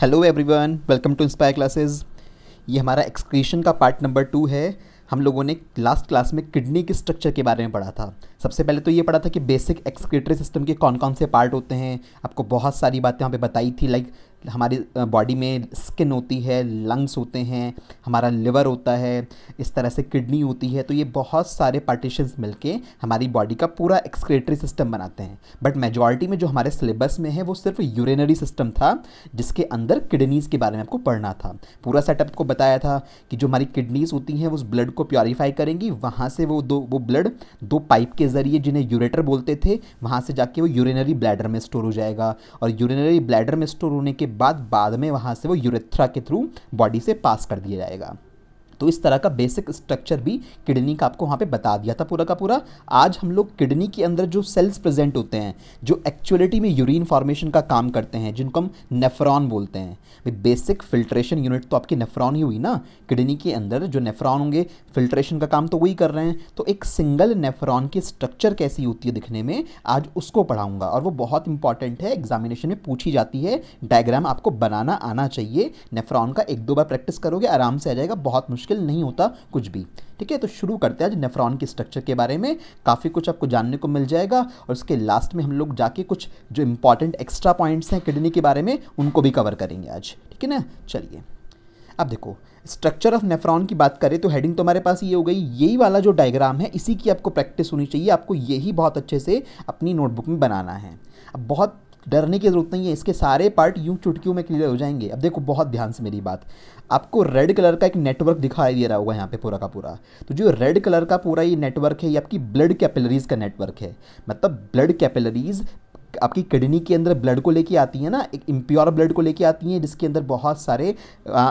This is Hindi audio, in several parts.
Hello everyone welcome to inspire classes ये हमारा एक्सक्रीशन का पार्ट नंबर टू है हम लोगों ने लास्ट क्लास में किडनी के स्ट्रक्चर के बारे में पढ़ा था सबसे पहले तो ये पढ़ा था कि बेसिक एक्सक्रीटरी सिस्टम के कौन कौन से पार्ट होते हैं आपको बहुत सारी बातें यहाँ पे बताई थी लाइक हमारी बॉडी में स्किन होती है लंग्स होते हैं हमारा लिवर होता है इस तरह से किडनी होती है तो ये बहुत सारे पार्टीशंस मिलके हमारी बॉडी का पूरा एक्सक्रेटरी सिस्टम बनाते हैं बट मेजॉरिटी में जो हमारे सिलेबस में है वो सिर्फ यूरिनरी सिस्टम था जिसके अंदर किडनीज़ के बारे में आपको पढ़ना था पूरा सेटअप को बताया था कि जो हमारी किडनीज़ होती हैं उस ब्लड को प्योरीफाई करेंगी वहाँ से वो दो वो ब्लड दो पाइप के ज़रिए जिन्हें यूरेटर बोलते थे वहाँ से जाके वो यूरिनरी ब्लैडर में स्टोर हो जाएगा और यूरिनरी ब्लैडर में स्टोर होने के बाद बाद में वहाँ से वो यूरेथ्रा के थ्रू बॉडी से पास कर दिया जाएगा तो इस तरह का बेसिक स्ट्रक्चर भी किडनी का आपको वहाँ पे बता दिया था पूरा का पूरा आज हम लोग किडनी के अंदर जो सेल्स प्रेजेंट होते हैं जो एक्चुअलिटी में यूरिन फॉर्मेशन का काम करते हैं जिनको हम नेफ्रॉन बोलते हैं बेसिक फिल्ट्रेशन यूनिट तो आपकी नेफ्रॉन ही हुई ना किडनी के अंदर जो नेफ्रॉन होंगे फिल्ट्रेशन का काम तो वही कर रहे हैं तो एक सिंगल नेफ्रॉन की स्ट्रक्चर कैसी होती है दिखने में आज उसको पढ़ाऊंगा और वो बहुत इंपॉर्टेंट है एग्जामिनेशन में पूछी जाती है डायग्राम आपको बनाना आना चाहिए नेफ्रॉन का एक दो बार प्रैक्टिस करोगे आराम से आ जाएगा बहुत मुश्किल मुश्किल नहीं होता कुछ भी ठीक है तो शुरू करते हैं आज नेफ्रॉन के स्ट्रक्चर के बारे में काफ़ी कुछ आपको जानने को मिल जाएगा और उसके लास्ट में हम लोग जाके कुछ जो इंपॉर्टेंट एक्स्ट्रा पॉइंट्स हैं किडनी के बारे में उनको भी कवर करेंगे आज ठीक है ना चलिए अब देखो स्ट्रक्चर ऑफ नेफ्रॉन की बात करें तो हेडिंग तो हमारे पास ये हो गई यही वाला जो डायग्राम है इसी की आपको प्रैक्टिस होनी चाहिए आपको यही बहुत अच्छे से अपनी नोटबुक में बनाना है अब बहुत डरने की ज़रूरत नहीं है इसके सारे पार्ट यूं चुटकियों में क्लियर हो जाएंगे अब देखो बहुत ध्यान से मेरी बात आपको रेड कलर का एक नेटवर्क दिखाई दे रहा होगा यहाँ पे पूरा का पूरा तो जो रेड कलर का पूरा ये नेटवर्क है ये आपकी ब्लड कैपिलरीज़ का नेटवर्क है मतलब ब्लड कैपिलरीज़ आपकी किडनी के अंदर ब्लड को लेके आती है ना एक इम्प्योर ब्लड को लेके आती हैं जिसके अंदर बहुत सारे आ,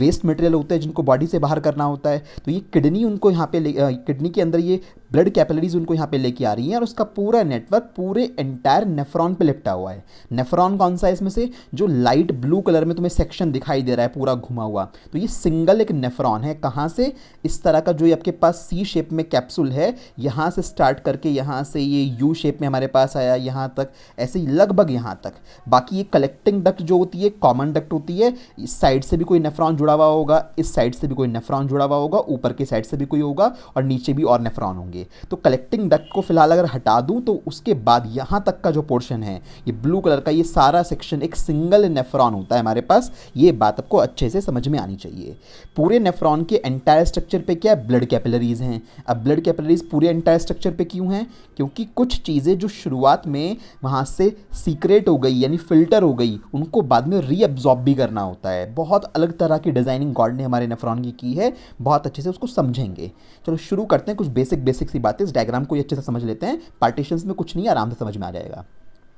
वेस्ट मटेरियल होता है जिनको बॉडी से बाहर करना होता है तो ये किडनी उनको यहाँ पे किडनी के अंदर ये ब्लड कैपिलरीज उनको यहाँ पे लेके आ रही हैं और उसका पूरा नेटवर्क पूरे एंटायर नेफ्रॉन पे लिपटा हुआ है नेफ्रॉन कौन सा है इसमें से जो लाइट ब्लू कलर में तुम्हें सेक्शन दिखाई दे रहा है पूरा घुमा हुआ तो ये सिंगल एक नेफ्रॉन है कहाँ से इस तरह का जो आपके पास सी शेप में कैप्सूल है यहाँ से स्टार्ट करके यहाँ से ये यू शेप में हमारे पास आया यहाँ तक ऐसे लगभग यहाँ तक बाकी ये कलेक्टिंग डक्ट जो होती है कॉमन डक्ट होती है इस साइड से भी कोई नेफ्रॉन जुड़ा हुआ होगा इस साइड से भी कोई नेफ्रॉन जुड़ा हुआ होगा ऊपर के साइड से भी कोई होगा और नीचे भी और नेफ्रॉन होंगे चाहिए तो कलेक्टिंग डक्ट को फिलहाल अगर हटा दूं तो उसके बाद यहां तक का जो पोर्शन है ये ब्लू कलर का ये सारा सेक्शन एक सिंगल नेफ्रॉन होता है हमारे पास ये बात आपको अच्छे से समझ में आनी चाहिए पूरे नेफ्रॉन के एंटायर स्ट्रक्चर पे क्या है ब्लड कैपिलरीज हैं अब ब्लड कैपिलरीज पूरे एंटायर स्ट्रक्चर पे क्यों हैं क्योंकि कुछ चीज़ें जो शुरुआत में वहाँ से सीक्रेट हो गई यानी फिल्टर हो गई उनको बाद में रीअब्जॉर्ब भी करना होता है बहुत अलग तरह की डिज़ाइनिंग गॉड ने हमारे नेफ्रॉन की की है बहुत अच्छे से उसको समझेंगे चलो शुरू करते हैं कुछ बेसिक बेसिक बेसिक सी बात है इस डायग्राम को ये अच्छे से समझ लेते हैं पार्टीशन में कुछ नहीं आराम से समझ में आ जाएगा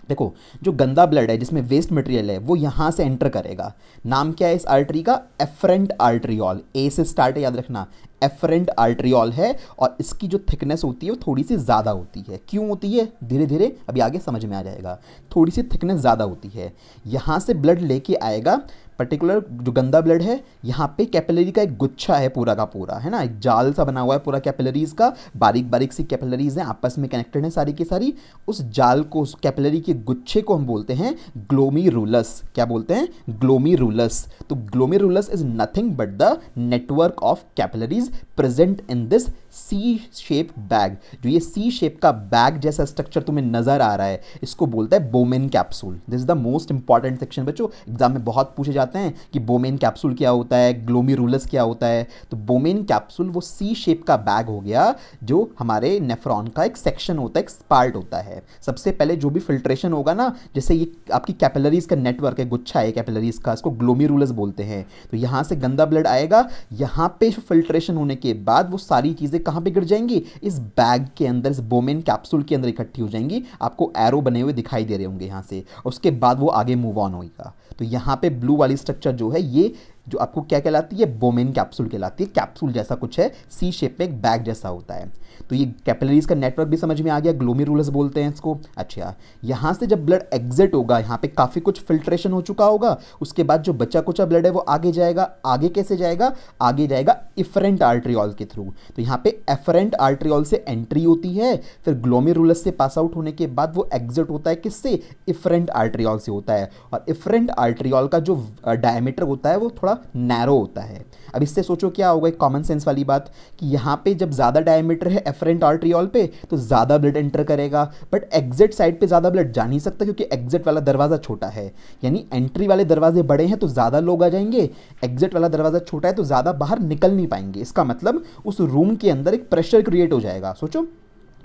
देखो जो गंदा ब्लड है जिसमें वेस्ट मटेरियल है वो यहाँ से एंटर करेगा नाम क्या है इस आर्टरी का एफरेंट आर्ट्रियल ए से स्टार्ट है याद रखना एफरेंट आर्ट्रियल है और इसकी जो थिकनेस होती है वो थोड़ी सी ज़्यादा होती है क्यों होती है धीरे धीरे अभी आगे समझ में आ जाएगा थोड़ी सी थिकनेस ज़्यादा होती है यहाँ से ब्लड लेके आएगा पर्टिकुलर जो गंदा ब्लड है यहाँ पे कैपिलरी का एक गुच्छा है पूरा का पूरा है ना एक जाल सा बना हुआ है पूरा कैपिलरीज का बारीक बारीक सी कैपिलरीज हैं आपस में कनेक्टेड हैं सारी की सारी उस जाल को उस कैपिलरी के गुच्छे को हम बोलते हैं ग्लोमी रूलस क्या बोलते हैं ग्लोमी रूलस तो glomerulus is nothing but the network of capillaries present in this C shape bag जो ये सी शेप का बैग जैसा स्ट्रक्चर तुम्हें नजर आ रहा है इसको बोलता है Bowman capsule this is the most important section बच्चों एग्जाम में बहुत पूछे जाते हैं कि बोमेन कैप्सूल क्या होता है रूलस क्या होता है तो बोमेन कैप्सूल वो सी शेप का बैग हो गया जो हमारे नेफ्रॉन का एक सेक्शन होता है एक पार्ट होता है सबसे पहले जो भी फिल्ट्रेशन होगा ना जैसे ये आपकी कैपिलरीज का नेटवर्क है गुच्छा है कैपिलरीज का इसको रूलस बोलते हैं तो यहाँ से गंदा ब्लड आएगा यहाँ पे फिल्ट्रेशन होने के बाद वो सारी चीज़ें कहां पे गिर जाएंगी इस बैग के अंदर इस बोमेन कैप्सूल के अंदर इकट्ठी हो जाएंगी आपको एरो बने हुए दिखाई दे रहे होंगे यहां से उसके बाद वो आगे मूव ऑन होगा तो यहां पे ब्लू वाली स्ट्रक्चर जो है ये जो आपको क्या कहलाती है बोमेन कैप्सूल कहलाती है कैप्सूल जैसा कुछ है सी शेप में एक बैग जैसा होता है तो ये कैपिलरीज का नेटवर्क भी समझ में आ गया ग्लोमेरुलस बोलते हैं इसको अच्छा यहाँ से जब ब्लड एग्जिट होगा यहाँ पे काफ़ी कुछ फिल्ट्रेशन हो चुका होगा उसके बाद जो बचा कुचा ब्लड है वो आगे जाएगा आगे कैसे जाएगा आगे जाएगा इफरेंट आर्ट्रियल के थ्रू तो यहाँ पे एफरेंट आर्ट्रियल से एंट्री होती है फिर ग्लोमेरुलस से पास आउट होने के बाद वो एग्जिट होता है किससे इफरेंट आर्ट्रीऑल से होता है और इफरेंट आर्ट्रियल का जो डायमीटर होता है वो थोड़ा नैरो होता है अब इससे सोचो क्या होगा एक कॉमन सेंस वाली बात कि यहाँ पे जब ज़्यादा डायमीटर है एफरेंट आर्ट्रियल पे तो ज़्यादा ब्लड एंटर करेगा बट एग्जिट साइड पे ज़्यादा ब्लड जा नहीं सकता क्योंकि एग्जिट वाला दरवाज़ा छोटा है यानी एंट्री वाले दरवाजे बड़े हैं तो ज़्यादा लोग आ जाएंगे एग्जिट वाला दरवाज़ा छोटा है तो ज़्यादा बाहर निकल नहीं पाएंगे इसका मतलब उस रूम के अंदर एक प्रेशर क्रिएट हो जाएगा सोचो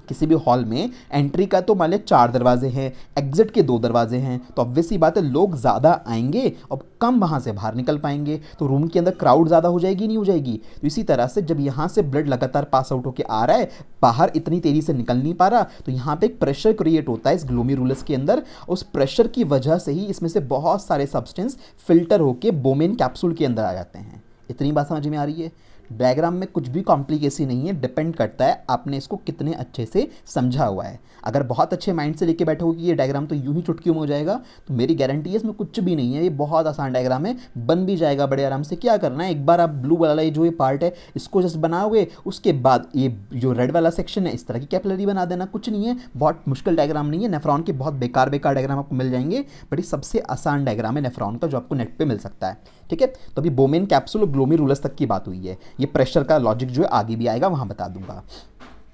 किसी भी हॉल में एंट्री का तो मान लें चार दरवाजे हैं एग्जिट के दो दरवाजे हैं तो ऑब्वियसली बात है लोग ज़्यादा आएंगे और कम वहाँ से बाहर निकल पाएंगे तो रूम के अंदर क्राउड ज़्यादा हो जाएगी नहीं हो जाएगी तो इसी तरह से जब यहाँ से ब्लड लगातार पास आउट होकर आ रहा है बाहर इतनी तेज़ी से निकल नहीं पा रहा तो यहाँ पर एक प्रेशर क्रिएट होता है इस ग्लोमी रूलस के अंदर उस प्रेशर की वजह से ही इसमें से बहुत सारे सब्सटेंस फिल्टर होकर बोमेन कैप्सूल के अंदर आ जाते हैं इतनी बात समझ में आ रही है डायग्राम में कुछ भी कॉम्प्लिकेसी नहीं है डिपेंड करता है आपने इसको कितने अच्छे से समझा हुआ है अगर बहुत अच्छे माइंड से लेके हो कि ये डायग्राम तो यूं ही चुटकी में हो जाएगा तो मेरी गारंटी है इसमें कुछ भी नहीं है ये बहुत आसान डायग्राम है बन भी जाएगा बड़े आराम से क्या करना है एक बार आप ब्लू वाला जो ये पार्ट है इसको जस्ट बनाओगे उसके बाद ये जो रेड वाला सेक्शन है इस तरह की कैपलरी बना देना कुछ नहीं है बहुत मुश्किल डायग्राम नहीं है नेफ्रॉन के बहुत बेकार बेकार डायग्राम आपको मिल जाएंगे बट ये सबसे आसान डायग्राम है नेफ्रॉन का जो आपको नेट पर मिल सकता है ठीक है तो अभी बोमेन कैप्सूल और ग्लोमेरुलस तक की बात हुई है ये प्रेशर का लॉजिक जो है आगे भी आएगा वहाँ बता दूंगा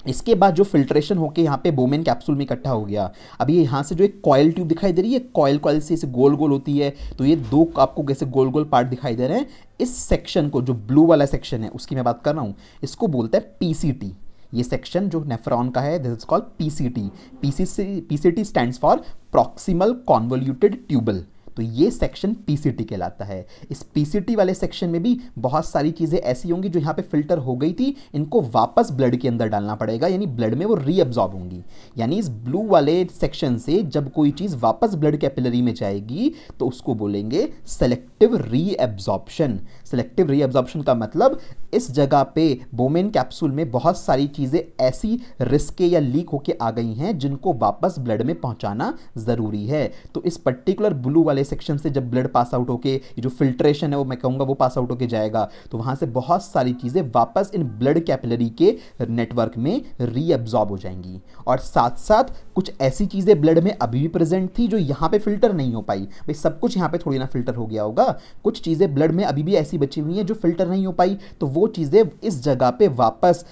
इसके बाद जो फिल्ट्रेशन होकर यहाँ पे बोमेन कैप्सूल में इकट्ठा हो गया अभी यहाँ से जो एक कॉयल ट्यूब दिखाई दे रही है कॉयल कॉयल से इसे गोल गोल होती है तो ये दो आपको कैसे गोल गोल पार्ट दिखाई दे रहे हैं इस सेक्शन को जो ब्लू वाला सेक्शन है उसकी मैं बात कर रहा हूँ इसको बोलता है पीसीटी ये सेक्शन जो नेफ्रॉन का है this is called PCT PCC PCT stands for proximal convoluted tubule तो ये सेक्शन पीसीटी कहलाता है इस पीसीटी वाले सेक्शन में भी बहुत सारी चीज़ें ऐसी होंगी जो यहाँ पे फिल्टर हो गई थी इनको वापस ब्लड के अंदर डालना पड़ेगा यानी ब्लड में वो रीअब्जॉर्ब होंगी यानी इस ब्लू वाले सेक्शन से जब कोई चीज़ वापस ब्लड कैपिलरी में जाएगी तो उसको बोलेंगे select selective reabsorption selective reabsorption का मतलब इस जगह पे बोमेन कैप्सूल में बहुत सारी चीज़ें ऐसी रिस्के या लीक होके आ गई हैं जिनको वापस ब्लड में पहुंचाना ज़रूरी है तो इस पर्टिकुलर ब्लू वाले सेक्शन से जब ब्लड पास आउट होके जो फिल्ट्रेशन है वो मैं कहूँगा वो पास आउट होके जाएगा तो वहाँ से बहुत सारी चीज़ें वापस इन ब्लड कैपिलरी के नेटवर्क में रीअब्जॉर्ब हो जाएंगी और साथ साथ कुछ ऐसी चीज़ें ब्लड में अभी भी प्रेजेंट थी जो यहाँ पर फिल्टर नहीं हो पाई भाई सब कुछ यहाँ पर थोड़ी ना फिल्टर हो गया होगा था कुछ चीज़ें ब्लड में अभी भी ऐसी बची हुई हैं जो फिल्टर नहीं हो पाई तो वो चीज़ें इस जगह पे वापस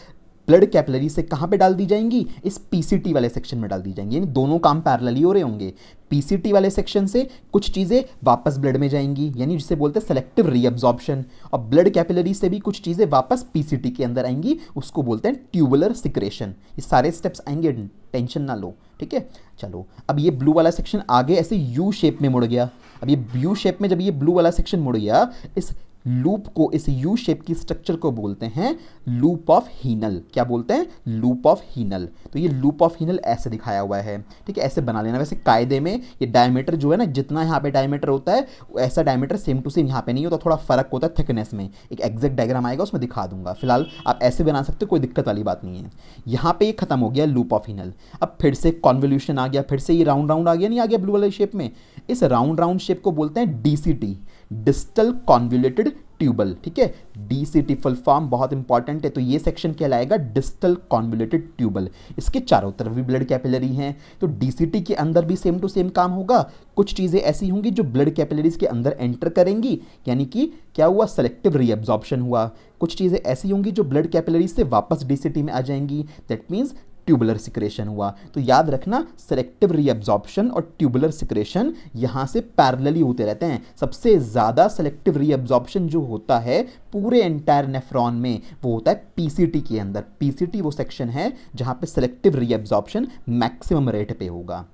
ब्लड कैपलरी से कहाँ पे डाल दी जाएंगी इस पी वाले सेक्शन में डाल दी जाएंगी यानी दोनों काम पैरलली हो रहे होंगे पी वाले सेक्शन से कुछ चीज़ें वापस ब्लड में जाएंगी यानी जिसे बोलते हैं सेलेक्टिव रीअब्जॉर्प्शन और ब्लड कैपिलरी से भी कुछ चीज़ें वापस पी के अंदर आएंगी उसको बोलते हैं ट्यूबुलर सिक्रेशन ये सारे स्टेप्स आएंगे टेंशन ना लो ठीक है चलो अब ये ब्लू वाला सेक्शन आगे ऐसे यू शेप में मुड़ गया अब ये ब्लू शेप में जब ये ब्लू वाला सेक्शन मुड़ गया इस लूप को इस यू शेप की स्ट्रक्चर को बोलते हैं लूप ऑफ हीनल क्या बोलते हैं लूप ऑफ हीनल तो ये लूप ऑफ हीनल ऐसे दिखाया हुआ है ठीक है ऐसे बना लेना वैसे कायदे में ये डायमीटर जो है ना जितना यहाँ पे डायमीटर होता है ऐसा डायमीटर सेम टू सेम यहाँ पे नहीं होता थोड़ा फर्क होता है थिकनेस में एक एग्जैक्ट डायग्राम आएगा उसमें दिखा दूंगा फिलहाल आप ऐसे बना सकते हो कोई दिक्कत वाली बात नहीं है यहाँ पर ये खत्म हो गया लूप ऑफ हीनल अब फिर से कॉन्वोल्यूशन आ गया फिर से ये राउंड राउंड आ गया नहीं आ गया ब्लू वाले शेप में इस राउंड राउंड शेप को बोलते हैं डी डिस्टल कॉन्व्यूलेटेड ट्यूबल ठीक है डी सी टिफल फॉर्म बहुत इंपॉर्टेंट है तो ये सेक्शन कहलाएगा डिस्टल कॉन्व्यूलेटेड ट्यूबल इसके चारों तरफ भी ब्लड कैपिलरी हैं तो डीसीटी के अंदर भी सेम टू सेम काम होगा कुछ चीज़ें ऐसी होंगी जो ब्लड कैपिलरीज के अंदर एंटर करेंगी यानी कि क्या हुआ सेलेक्टिव रीअब्जॉर्प्शन हुआ कुछ चीज़ें ऐसी होंगी जो ब्लड कैपिलरीज से वापस डीसीटी में आ जाएंगी दैट मीन्स ट्यूबुलर सिक्रेशन हुआ तो याद रखना सेलेक्टिव रीअब्जॉर्प्शन और ट्यूबुलर सिक्रेशन यहाँ से पैरेलली होते रहते हैं सबसे ज़्यादा सेलेक्टिव रीअब्जॉर्प्शन जो होता है पूरे एंटायर नेफ्रॉन में वो होता है पीसीटी के अंदर पीसीटी वो सेक्शन है जहाँ पे सेलेक्टिव रीअब्जॉर्प्शन मैक्सिमम रेट पे होगा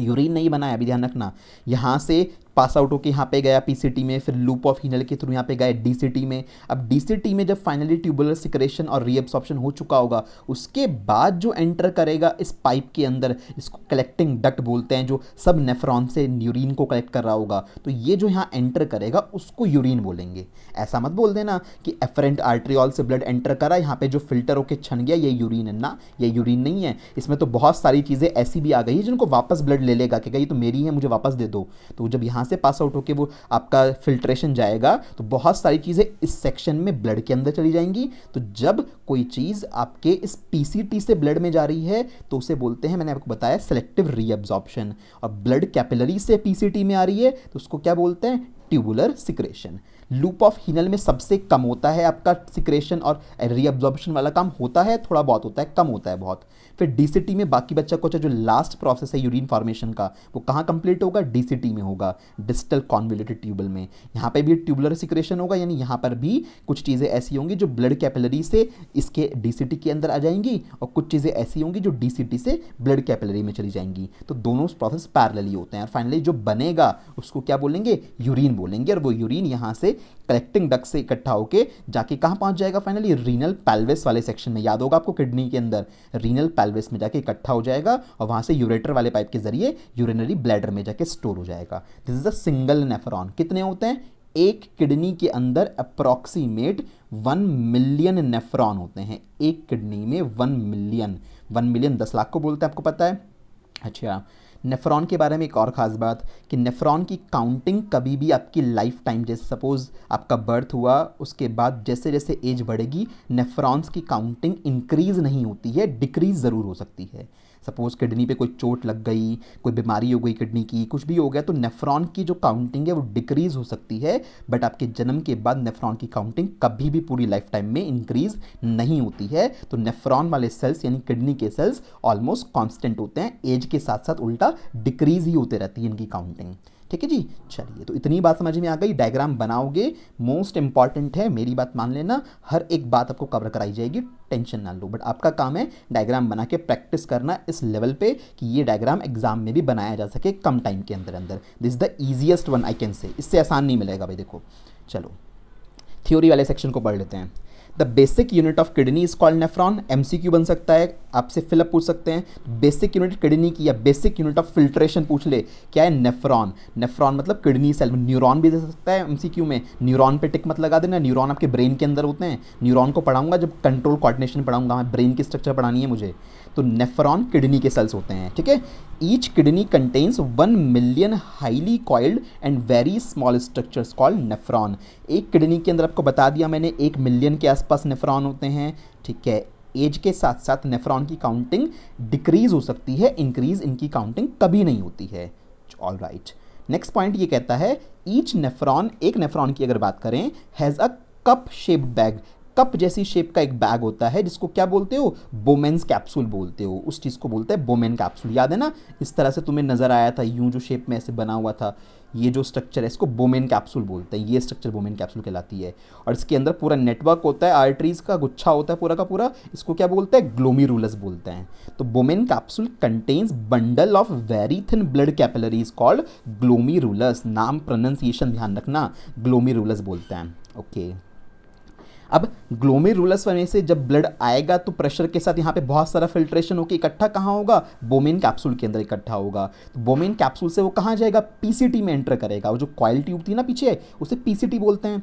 यूरिन नहीं बनाया अभी ध्यान रखना यहाँ से पास आउट होकर यहाँ पे गया पीसीटी में फिर लूप ऑफ हिनल के थ्रू यहाँ पे गए डीसीटी में अब डीसीटी में जब फाइनली ट्यूबुलर सिक्रेशन और रीअब्सॉप्शन हो चुका होगा उसके बाद जो एंटर करेगा इस पाइप के अंदर इसको कलेक्टिंग डक्ट बोलते हैं जो सब नेफ्रॉन से यूरिन को कलेक्ट कर रहा होगा तो ये जो यहाँ एंटर करेगा उसको यूरिन बोलेंगे ऐसा मत बोल देना कि एफरेंट आर्ट्रियल से ब्लड एंटर करा यहाँ पर जो फिल्टर होकर छन गया ये यूरिन है ना ये यूरिन नहीं है इसमें तो बहुत सारी चीज़ें ऐसी भी आ गई जिनको वापस ब्लड ले लेगा कि ये तो मेरी है मुझे वापस दे दो तो जब यहाँ से पास आउट होकर वो आपका फिल्ट्रेशन जाएगा तो बहुत सारी चीज़ें इस सेक्शन में ब्लड के अंदर चली जाएंगी तो जब कोई चीज़ आपके इस पीसीटी से ब्लड में जा रही है तो उसे बोलते हैं मैंने आपको बताया सेलेक्टिव रीअब्जॉर्प्शन और ब्लड कैपिलरी से पीसीटी में आ रही है तो उसको क्या बोलते हैं tubular secretion loop of Henle में सबसे कम होता है आपका सिक्रेशन और रीअब्जॉर्प्शन वाला काम होता है थोड़ा बहुत होता है कम होता है बहुत फिर डी में बाकी बच्चा को जो लास्ट प्रोसेस है यूरिन फॉर्मेशन का वो कहाँ कंप्लीट होगा डी में होगा डिजिटल कॉन्विलेटेड ट्यूबल में यहाँ पर भी ट्यूबुलर सिक्रेशन होगा यानी यहाँ पर भी कुछ चीज़ें ऐसी होंगी जो ब्लड कैपेलरी से इसके डी के अंदर आ जाएंगी और कुछ चीज़ें ऐसी होंगी जो डी से ब्लड कैपेलरी में चली जाएंगी तो दोनों प्रोसेस पैरलली होते हैं और फाइनली जो बनेगा उसको क्या बोलेंगे यूरिन बोलेंगे और वो यूरिन यहाँ से कलेक्टिंग डक से इकट्ठा होकर जाके कहाँ पहुँच जाएगा फाइनली रीनल पैलवेस वाले सेक्शन में याद होगा आपको किडनी के अंदर रीनल पैल्वेस साइलवेस में जाके इकट्ठा हो जाएगा और वहाँ से यूरेटर वाले पाइप के जरिए यूरिनरी ब्लैडर में जाके स्टोर हो जाएगा this is a single nephron कितने होते हैं एक किडनी के अंदर अप्रॉक्सीमेट वन मिलियन नेफरॉन होते हैं एक किडनी में वन मिलियन वन मिलियन दस लाख को बोलते हैं आपको पता है अच्छा नेफ्रॉन के बारे में एक और ख़ास बात कि नेफ्रॉन की काउंटिंग कभी भी आपकी लाइफ टाइम जैसे सपोज़ आपका बर्थ हुआ उसके बाद जैसे जैसे एज बढ़ेगी नेफ्रॉन्स की काउंटिंग इंक्रीज़ नहीं होती है डिक्रीज़ ज़रूर हो सकती है सपोज़ किडनी पे कोई चोट लग गई कोई बीमारी हो गई किडनी की कुछ भी हो गया तो नेफ्रॉन की जो काउंटिंग है वो डिक्रीज़ हो सकती है बट आपके जन्म के बाद नेफ्रॉन की काउंटिंग कभी भी पूरी लाइफ टाइम में इंक्रीज़ नहीं होती है तो नेफ्रॉन वाले सेल्स यानी किडनी के सेल्स ऑलमोस्ट कॉन्स्टेंट होते हैं एज के साथ साथ उल्टा डिक्रीज़ ही होते रहती है इनकी काउंटिंग ठीक है जी चलिए तो इतनी बात समझ में आ गई डायग्राम बनाओगे मोस्ट इंपॉर्टेंट है मेरी बात मान लेना हर एक बात आपको कवर कराई जाएगी टेंशन ना लो बट आपका काम है डायग्राम बना के प्रैक्टिस करना इस लेवल पे कि ये डायग्राम एग्जाम में भी बनाया जा सके कम टाइम के अंदर अंदर this is the easiest one I can say इससे आसान नहीं मिलेगा भाई देखो चलो थ्योरी वाले सेक्शन को पढ़ लेते हैं the basic unit of kidney is called nephron MCQ बन सकता है आपसे फिलअप पूछ सकते हैं बेसिक यूनिट किडनी की या बेसिक यूनिट ऑफ फिल्ट्रेशन पूछ ले क्या है नेफ्रॉन नेफ्रॉन मतलब किडनी सेल न्यूरॉन भी दे सकता है एमसीक्यू में न्यूरॉन पे टिक मत लगा देना न्यूरॉन आपके ब्रेन के अंदर होते हैं न्यूरॉन को पढ़ाऊंगा जब कंट्रोल कोऑर्डिनेशन पढ़ाऊंगा ब्रेन हाँ, की स्ट्रक्चर पढ़ानी है मुझे तो नेफ्रॉन किडनी के सेल्स होते हैं ठीक है each kidney contains one million highly coiled and very small structures called nephron एक किडनी के अंदर आपको बता दिया मैंने एक मिलियन के आसपास नेफ्रॉन होते हैं ठीक है एज के साथ साथ नेफ्रॉन की काउंटिंग डिक्रीज हो सकती है इंक्रीज इनकी काउंटिंग कभी नहीं होती है ऑल राइट नेक्स्ट पॉइंट ये कहता है ईच नेफ्रॉन एक नेफ्रॉन की अगर बात करें has a cup shaped bag cup जैसी शेप का एक बैग होता है जिसको क्या बोलते हो बोमेन्स कैप्सूल बोलते हो उस चीज़ को बोलते हैं बोमेन कैप्सूल याद है ना इस तरह से तुम्हें नज़र आया था यूं जो शेप में ऐसे बना हुआ था ये जो स्ट्रक्चर है इसको बोमेन कैप्सूल बोलते हैं ये स्ट्रक्चर बोमेन कैप्सूल कहलाती है और इसके अंदर पूरा नेटवर्क होता है आर्टरीज का गुच्छा होता है पूरा का पूरा इसको क्या बोलते हैं ग्लोमीरुलस बोलते हैं तो Bowman capsule contains bundle of very thin blood capillaries called glomerulus नाम प्रोनाउंसिएशन ध्यान रखना ग्लोमीरुलस बोलते हैं ओके okay. अब ग्लोमेरुलस में से जब ब्लड आएगा तो प्रेशर के साथ यहाँ पे बहुत सारा फिल्ट्रेशन होकर इकट्ठा कहाँ होगा बोमेन कैप्सूल के अंदर इकट्ठा होगा तो बोमेन कैप्सूल से वो कहाँ जाएगा पीसीटी में एंटर करेगा और जो कॉयल ट्यूब थी ना पीछे उसे पीसीटी बोलते हैं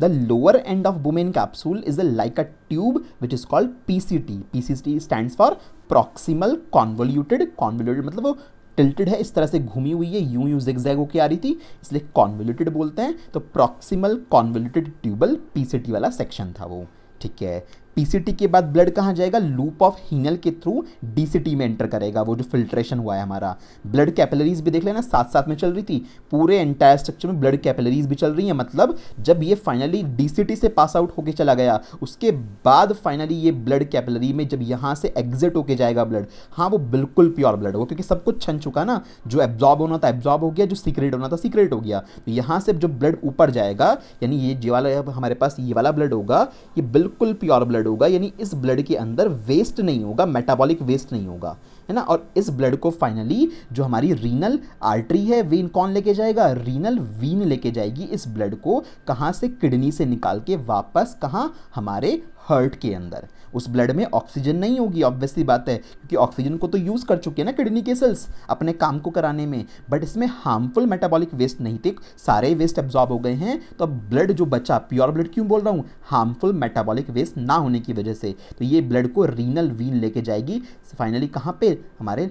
the lower end of Bowman capsule is a like a tube which is called PCT T stand for proximal convoluted convoluted मतलब वो टिल्टेड है इस तरह से घूमी हुई है यूं यूं जिगजैग होकर आ रही थी इसलिए कॉन्वोल्यूटेड बोलते हैं तो प्रॉक्सिमल कॉन्वोल्यूटेड ट्यूबल पीसीटी वाला सेक्शन था वो ठीक है पीसीटी के बाद ब्लड कहाँ जाएगा लूप ऑफ हीनल के थ्रू डीसीटी में एंटर करेगा वो जो फिल्ट्रेशन हुआ है हमारा ब्लड कैपिलरीज भी देख लेना साथ साथ में चल रही थी पूरे एंटायर स्ट्रक्चर में ब्लड कैपिलरीज भी चल रही है मतलब जब ये फाइनली डीसीटी से पास आउट होकर चला गया उसके बाद फाइनली ये ब्लड कैपिलरी में जब यहाँ से एग्जिट होके जाएगा ब्लड हाँ वो बिल्कुल प्योर ब्लड होगा क्योंकि सब कुछ छन चुका ना जो एब्जॉर्ब होना था एब्जॉर्ब हो गया जो सीक्रेट होना था सीक्रेट हो गया तो यहाँ से जो ब्लड ऊपर जाएगा यानी ये जो वाला हमारे पास ये वाला ब्लड होगा ये बिल्कुल प्योर ब्लड ब्लड होगा यानी इस ब्लड के अंदर वेस्ट नहीं होगा मेटाबॉलिक वेस्ट नहीं होगा है ना और इस ब्लड को फाइनली जो हमारी रीनल आर्टरी है वेन कौन लेके जाएगा रीनल वीन लेके जाएगी इस ब्लड को कहाँ से किडनी से निकाल के वापस कहाँ हमारे हर्ट के अंदर उस ब्लड में ऑक्सीजन नहीं होगी ऑब्वियसली बात है क्योंकि ऑक्सीजन को तो यूज़ कर चुके हैं ना किडनी के सेल्स अपने काम को कराने में बट इसमें हार्मफुल मेटाबॉलिक वेस्ट नहीं थे सारे वेस्ट एब्जॉर्ब हो गए हैं तो अब ब्लड जो बचा प्योर ब्लड क्यों बोल रहा हूँ हार्मफुल मेटाबॉलिक वेस्ट ना होने की वजह से तो ये ब्लड को रीनल वीन लेके जाएगी फाइनली कहाँ पर हमारे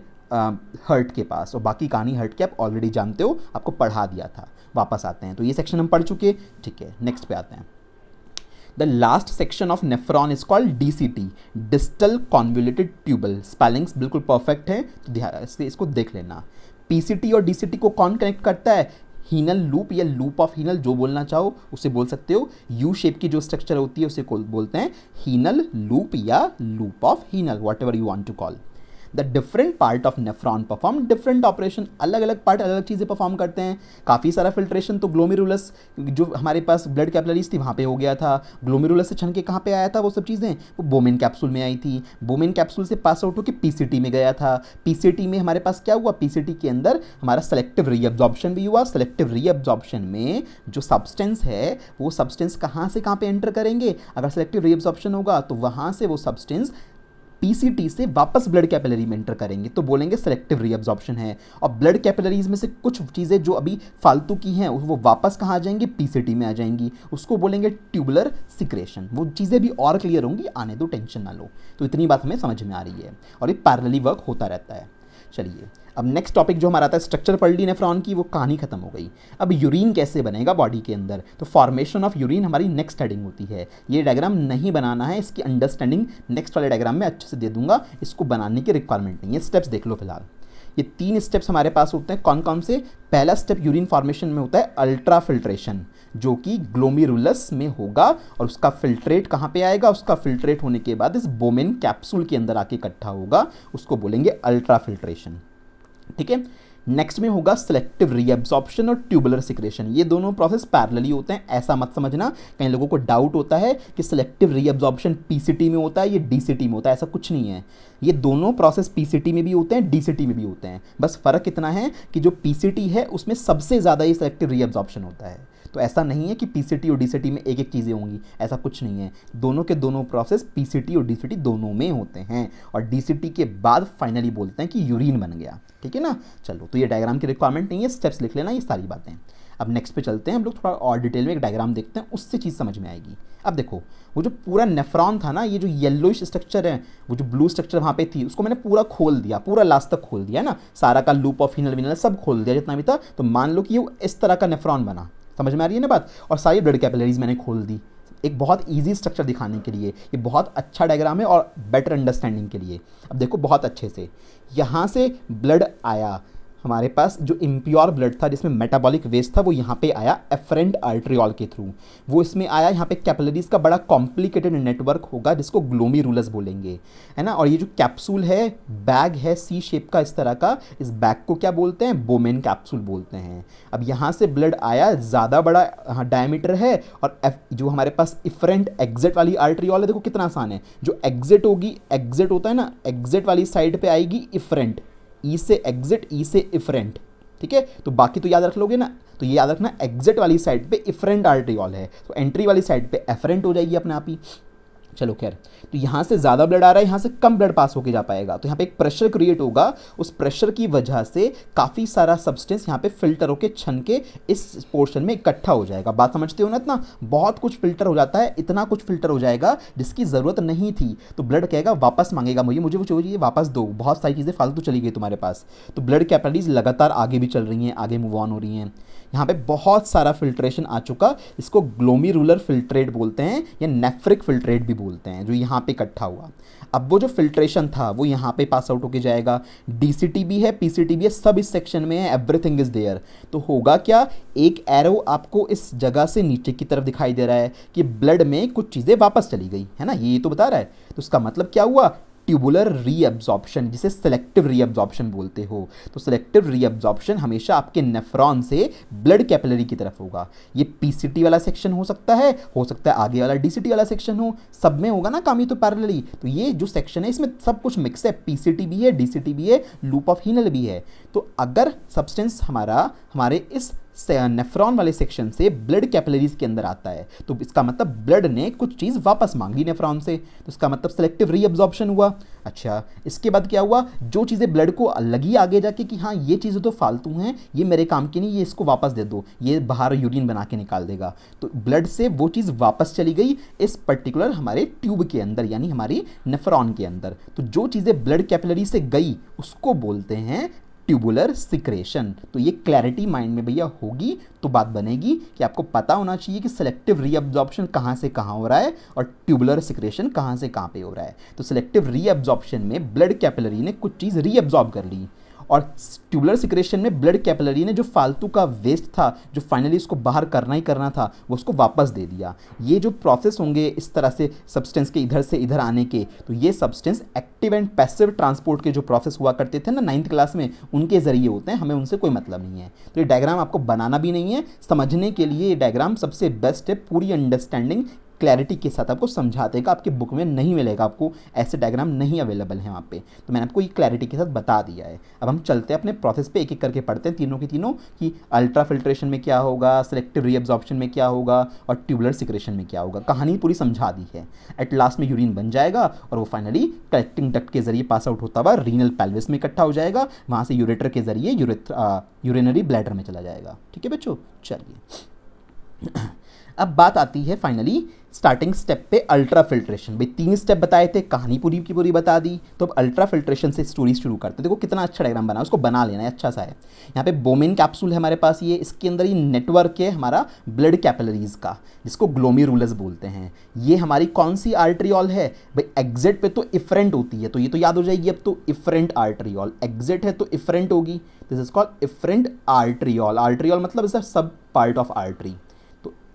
हर्ट के पास और बाकी कहानी हर्ट के आप ऑलरेडी जानते हो आपको पढ़ा दिया था वापस आते हैं तो ये सेक्शन हम पढ़ चुके ठीक है नेक्स्ट पे आते हैं The last section of nephron is called DCT, distal convoluted tubule. Spellings बिल्कुल परफेक्ट है तो ध्यान इसको देख लेना टी और टी को कौन कनेक्ट करता है हीनल लूप या लूप ऑफ हीनल जो बोलना चाहो उसे बोल सकते हो यू शेप की जो स्ट्रक्चर होती है उसे बोलते हैं हीनल लूप या loop of Henle whatever you want to call the different part of nephron perform different operation अलग अलग पार्ट अलग अलग चीज़ें परफॉर्म करते हैं काफ़ी सारा फिल्ट्रेशन तो ग्लोमेरुलस जो हमारे पास ब्लड कैपलरीज थी वहाँ पे हो गया था ग्लोमेरुलस से छन के कहाँ पे आया था वो सब चीज़ें वो बोमेन कैप्सूल में आई थी बोमेन कैप्सूल से पास आउट होकर टी में गया था टी में हमारे पास क्या हुआ टी के अंदर हमारा सेलेक्टिव रीअब्जॉर्प्शन भी हुआ सेलेक्टिव रीअब्जॉर्प्शन में जो सब्सटेंस है वो सब्सटेंस कहाँ से कहाँ पर एंटर करेंगे अगर सेलेक्टिव रीअब्जॉर्प्शन होगा तो वहाँ से वो सब्सटेंस पीसीटी से वापस ब्लड कैपिलरी में एंटर करेंगे तो बोलेंगे सेलेक्टिव रीअब्जॉर्प्शन है और ब्लड कैपिलरीज में से कुछ चीज़ें जो अभी फालतू की हैं वो वापस कहाँ आ जाएंगी पीसीटी में आ जाएंगी उसको बोलेंगे ट्यूबुलर सिक्रेशन वो चीज़ें भी और क्लियर होंगी आने दो टेंशन ना लो तो इतनी बात हमें समझ में आ रही है और ये पैरली वर्क होता रहता है चलिए अब नेक्स्ट टॉपिक जो हमारा आता है स्ट्रक्चर पढ़ ली नेफ्रॉन की वो कहानी खत्म हो गई अब यूरिन कैसे बनेगा बॉडी के अंदर तो फॉर्मेशन ऑफ यूरिन हमारी नेक्स्ट हेडिंग होती है ये डायग्राम नहीं बनाना है इसकी अंडरस्टैंडिंग नेक्स्ट वाले डायग्राम में अच्छे से दे दूंगा इसको बनाने की रिक्वायरमेंट नहीं है स्टेप्स देख लो फिलहाल ये तीन स्टेप्स हमारे पास होते हैं कौन कौन से पहला स्टेप यूरिन फॉर्मेशन में होता है अल्ट्रा फिल्ट्रेशन जो कि ग्लोमिरुलस में होगा और उसका फिल्ट्रेट कहाँ पे आएगा उसका फिल्ट्रेट होने के बाद इस बोमेन कैप्सूल के अंदर आके इकट्ठा होगा उसको बोलेंगे अल्ट्रा फिल्ट्रेशन ठीक है नेक्स्ट में होगा सेलेक्टिव रीअब्सॉर्प्शन और ट्यूबुलर सिक्रेशन ये दोनों प्रोसेस पैरेलली होते हैं ऐसा मत समझना कई लोगों को डाउट होता है कि सिलेक्टिव रीअब्सॉर्प्शन पीसीटी में होता है ये डीसीटी में होता है ऐसा कुछ नहीं है ये दोनों प्रोसेस पीसीटी में भी होते हैं डीसीटी में भी होते हैं बस फ़र्क इतना है कि जो पीसीटी है उसमें सबसे ज़्यादा ये सेलेक्टिव रीअब्जॉर्प्शन होता है तो ऐसा नहीं है कि पीसीटी और डीसीटी में एक एक चीज़ें होंगी ऐसा कुछ नहीं है दोनों के दोनों प्रोसेस पीसीटी और डीसीटी दोनों में होते हैं और डीसीटी के बाद फाइनली बोलते हैं कि यूरिन बन गया ठीक है ना चलो तो ये डायग्राम की रिक्वायरमेंट नहीं है स्टेप्स लिख लेना ये सारी बातें अब नेक्स्ट पे चलते हैं हम लोग थोड़ा और डिटेल में एक डायग्राम देखते हैं उससे चीज़ समझ में आएगी अब देखो वो जो पूरा नेफ्रॉन था ना ये जो येलोइश स्ट्रक्चर है वो जो ब्लू स्ट्रक्चर वहाँ पे थी उसको मैंने पूरा खोल दिया पूरा लास्ट तक खोल दिया ना सारा का लूप ऑफ फिनल विनल सब खोल दिया जितना भी था तो मान लो कि ये इस तरह का नेफ्रॉन बना समझ में आ रही है ना बात और सारी ब्लड कैपिलरीज मैंने खोल दी एक बहुत ईजी स्ट्रक्चर दिखाने के लिए ये बहुत अच्छा डायग्राम है और बेटर अंडरस्टैंडिंग के लिए अब देखो बहुत अच्छे से यहाँ से ब्लड आया हमारे पास जो इम्प्योर ब्लड था जिसमें मेटाबॉलिक वेस्ट था वो यहाँ पे आया एफरेंट आर्ट्रियॉल के थ्रू वो इसमें आया यहाँ पे कैपिलरीज का बड़ा कॉम्प्लिकेटेड नेटवर्क होगा जिसको ग्लोमी रूलस बोलेंगे है ना और ये जो कैप्सूल है बैग है सी शेप का इस तरह का इस बैग को क्या बोलते हैं बोमेन कैप्सूल बोलते हैं अब यहाँ से ब्लड आया ज़्यादा बड़ा डायमीटर हाँ, है और एफ, जो हमारे पास इफरेंट एग्जिट वाली आर्ट्रियॉल है देखो कितना आसान है जो एग्जिट होगी एग्जिट होता है ना एग्जिट वाली साइड पर आएगी इफरेंट ई e से एग्जिट ई e से इफरेंट ठीक है तो बाकी तो याद रख लोगे ना तो ये याद रखना एग्जिट वाली साइड पे इफरेंट आर्टिकॉल है तो एंट्री वाली साइड पे एफरेंट हो जाएगी अपने आप ही चलो खैर तो यहाँ से ज़्यादा ब्लड आ रहा है यहाँ से कम ब्लड पास होके जा पाएगा तो यहाँ पे एक प्रेशर क्रिएट होगा उस प्रेशर की वजह से काफ़ी सारा सब्सटेंस यहाँ पे फिल्टर होके छन के इस पोर्शन में इकट्ठा हो जाएगा बात समझते हो ना इतना बहुत कुछ फिल्टर हो जाता है इतना कुछ फिल्टर हो जाएगा जिसकी ज़रूरत नहीं थी तो ब्लड कहेगा वापस मांगेगा मुझे मुझे वो चाहिए वापस दो बहुत सारी चीज़ें फालतू चली गई तुम्हारे पास तो ब्लड कैपेलिटीज़ लगातार आगे भी चल रही हैं आगे मूव ऑन हो रही हैं यहाँ पे बहुत सारा फिल्ट्रेशन आ चुका इसको ग्लोमी रूलर फिल्ट्रेट बोलते हैं या नेफ्रिक फिल्ट्रेट भी बोलते हैं जो यहाँ पे इकट्ठा हुआ अब वो जो फिल्ट्रेशन था वो यहाँ पे पास आउट होके जाएगा डी भी है पी भी है सब इस सेक्शन में है एवरीथिंग इज़ देयर तो होगा क्या एक एरो आपको इस जगह से नीचे की तरफ दिखाई दे रहा है कि ब्लड में कुछ चीज़ें वापस चली गई है ना ये तो बता रहा है तो उसका मतलब क्या हुआ ट्यूबुलर रीअब्जॉर्प्शन जिसे सेलेक्टिव रीअब्जॉर्प्शन बोलते हो तो सेलेक्टिव रीअब्जॉर्प्शन हमेशा आपके नेफ्रॉन से ब्लड कैपिलरी की तरफ होगा ये पी वाला सेक्शन हो सकता है हो सकता है आगे वाला डी वाला सेक्शन हो सब में होगा ना काम ही तो पैरेलली तो ये जो सेक्शन है इसमें सब कुछ मिक्स है पी भी है डी भी है लूप ऑफ हीनल भी है तो अगर सब्सटेंस हमारा हमारे इस नेफ्रॉन वाले सेक्शन से ब्लड कैपिलरीज के अंदर आता है तो इसका मतलब ब्लड ने कुछ चीज़ वापस मांगी नेफ्रॉन से तो इसका मतलब सेलेक्टिव रीअब्जॉर्प्शन हुआ अच्छा इसके बाद क्या हुआ जो चीज़ें ब्लड को लगी आगे जाके कि हाँ ये चीज़ें तो फालतू हैं ये मेरे काम की नहीं ये इसको वापस दे दो ये बाहर यूरिन बना के निकाल देगा तो ब्लड से वो चीज़ वापस चली गई इस पर्टिकुलर हमारे ट्यूब के अंदर यानी हमारी नेफ्रॉन के अंदर तो जो चीज़ें ब्लड कैपिलरी से गई उसको बोलते हैं ट्यूबुलर सिक्रेशन तो ये क्लैरिटी माइंड में भैया होगी तो बात बनेगी कि आपको पता होना चाहिए कि सिलेक्टिव रीअब्जॉर्प्शन कहाँ से कहाँ हो रहा है और ट्यूबुलर सिक्रेशन कहाँ से कहाँ पे हो रहा है तो सिलेक्टिव रीअब्जॉर्प्शन में ब्लड कैपिलरी ने कुछ चीज़ रीअब्जॉर्ब कर ली और ट्यूबलर सिक्रेशन में ब्लड कैपिलरी ने जो फालतू का वेस्ट था जो फाइनली उसको बाहर करना ही करना था वो उसको वापस दे दिया ये जो प्रोसेस होंगे इस तरह से सब्सटेंस के इधर से इधर आने के तो ये substance active and passive transport के जो प्रोसेस हुआ करते थे ना नाइन्थ क्लास में उनके ज़रिए होते हैं हमें उनसे कोई मतलब नहीं है तो ये डायग्राम आपको बनाना भी नहीं है समझने के लिए ये डायग्राम सबसे बेस्ट है पूरी अंडरस्टैंडिंग क्लैरिटी के साथ आपको समझा देगा आपके बुक में नहीं मिलेगा आपको ऐसे डायग्राम नहीं अवेलेबल हैं वहाँ पे तो मैंने आपको ये क्लैरिटी के साथ बता दिया है अब हम चलते हैं अपने प्रोसेस पे एक एक करके पढ़ते हैं तीनों की तीनों कि अल्ट्रा फिल्ट्रेशन में क्या होगा सेलेक्टिव रीअब्जॉर्प्शन में क्या होगा और ट्यूबलर सिक्रेशन में क्या होगा कहानी पूरी समझा दी है एट लास्ट में यूरिन बन जाएगा और वो फाइनली कलेक्टिंग डक्ट के जरिए पास आउट होता हुआ रीनल पैल्विस में इकट्ठा हो जाएगा वहाँ से यूरेटर के जरिए यूरेनरी ब्लैडर में चला जाएगा ठीक है बच्चों चलिए अब बात आती है फाइनली स्टार्टिंग स्टेप पे अल्ट्रा फिल्ट्रेशन भाई तीन स्टेप बताए थे कहानी पूरी की पूरी बता दी तो अब अल्ट्रा फिल्ट्रेशन से स्टोरी शुरू करते देखो कितना अच्छा डायग्राम बना उसको बना लेना है अच्छा सा है यहाँ पे बोमिन कैप्सूल है हमारे पास ये इसके अंदर ही नेटवर्क है हमारा ब्लड कैपलरीज का जिसको ग्लोमी बोलते हैं ये हमारी कौन सी आर्ट्रीऑल है भाई एग्जिट पे तो इफरेंट होती है तो ये तो याद हो जाएगी अब तो इफरेंट आर्ट्रियल एग्जिट है तो इफरेंट होगी this is called efferent arteriole arteriole मतलब is a sub part of artery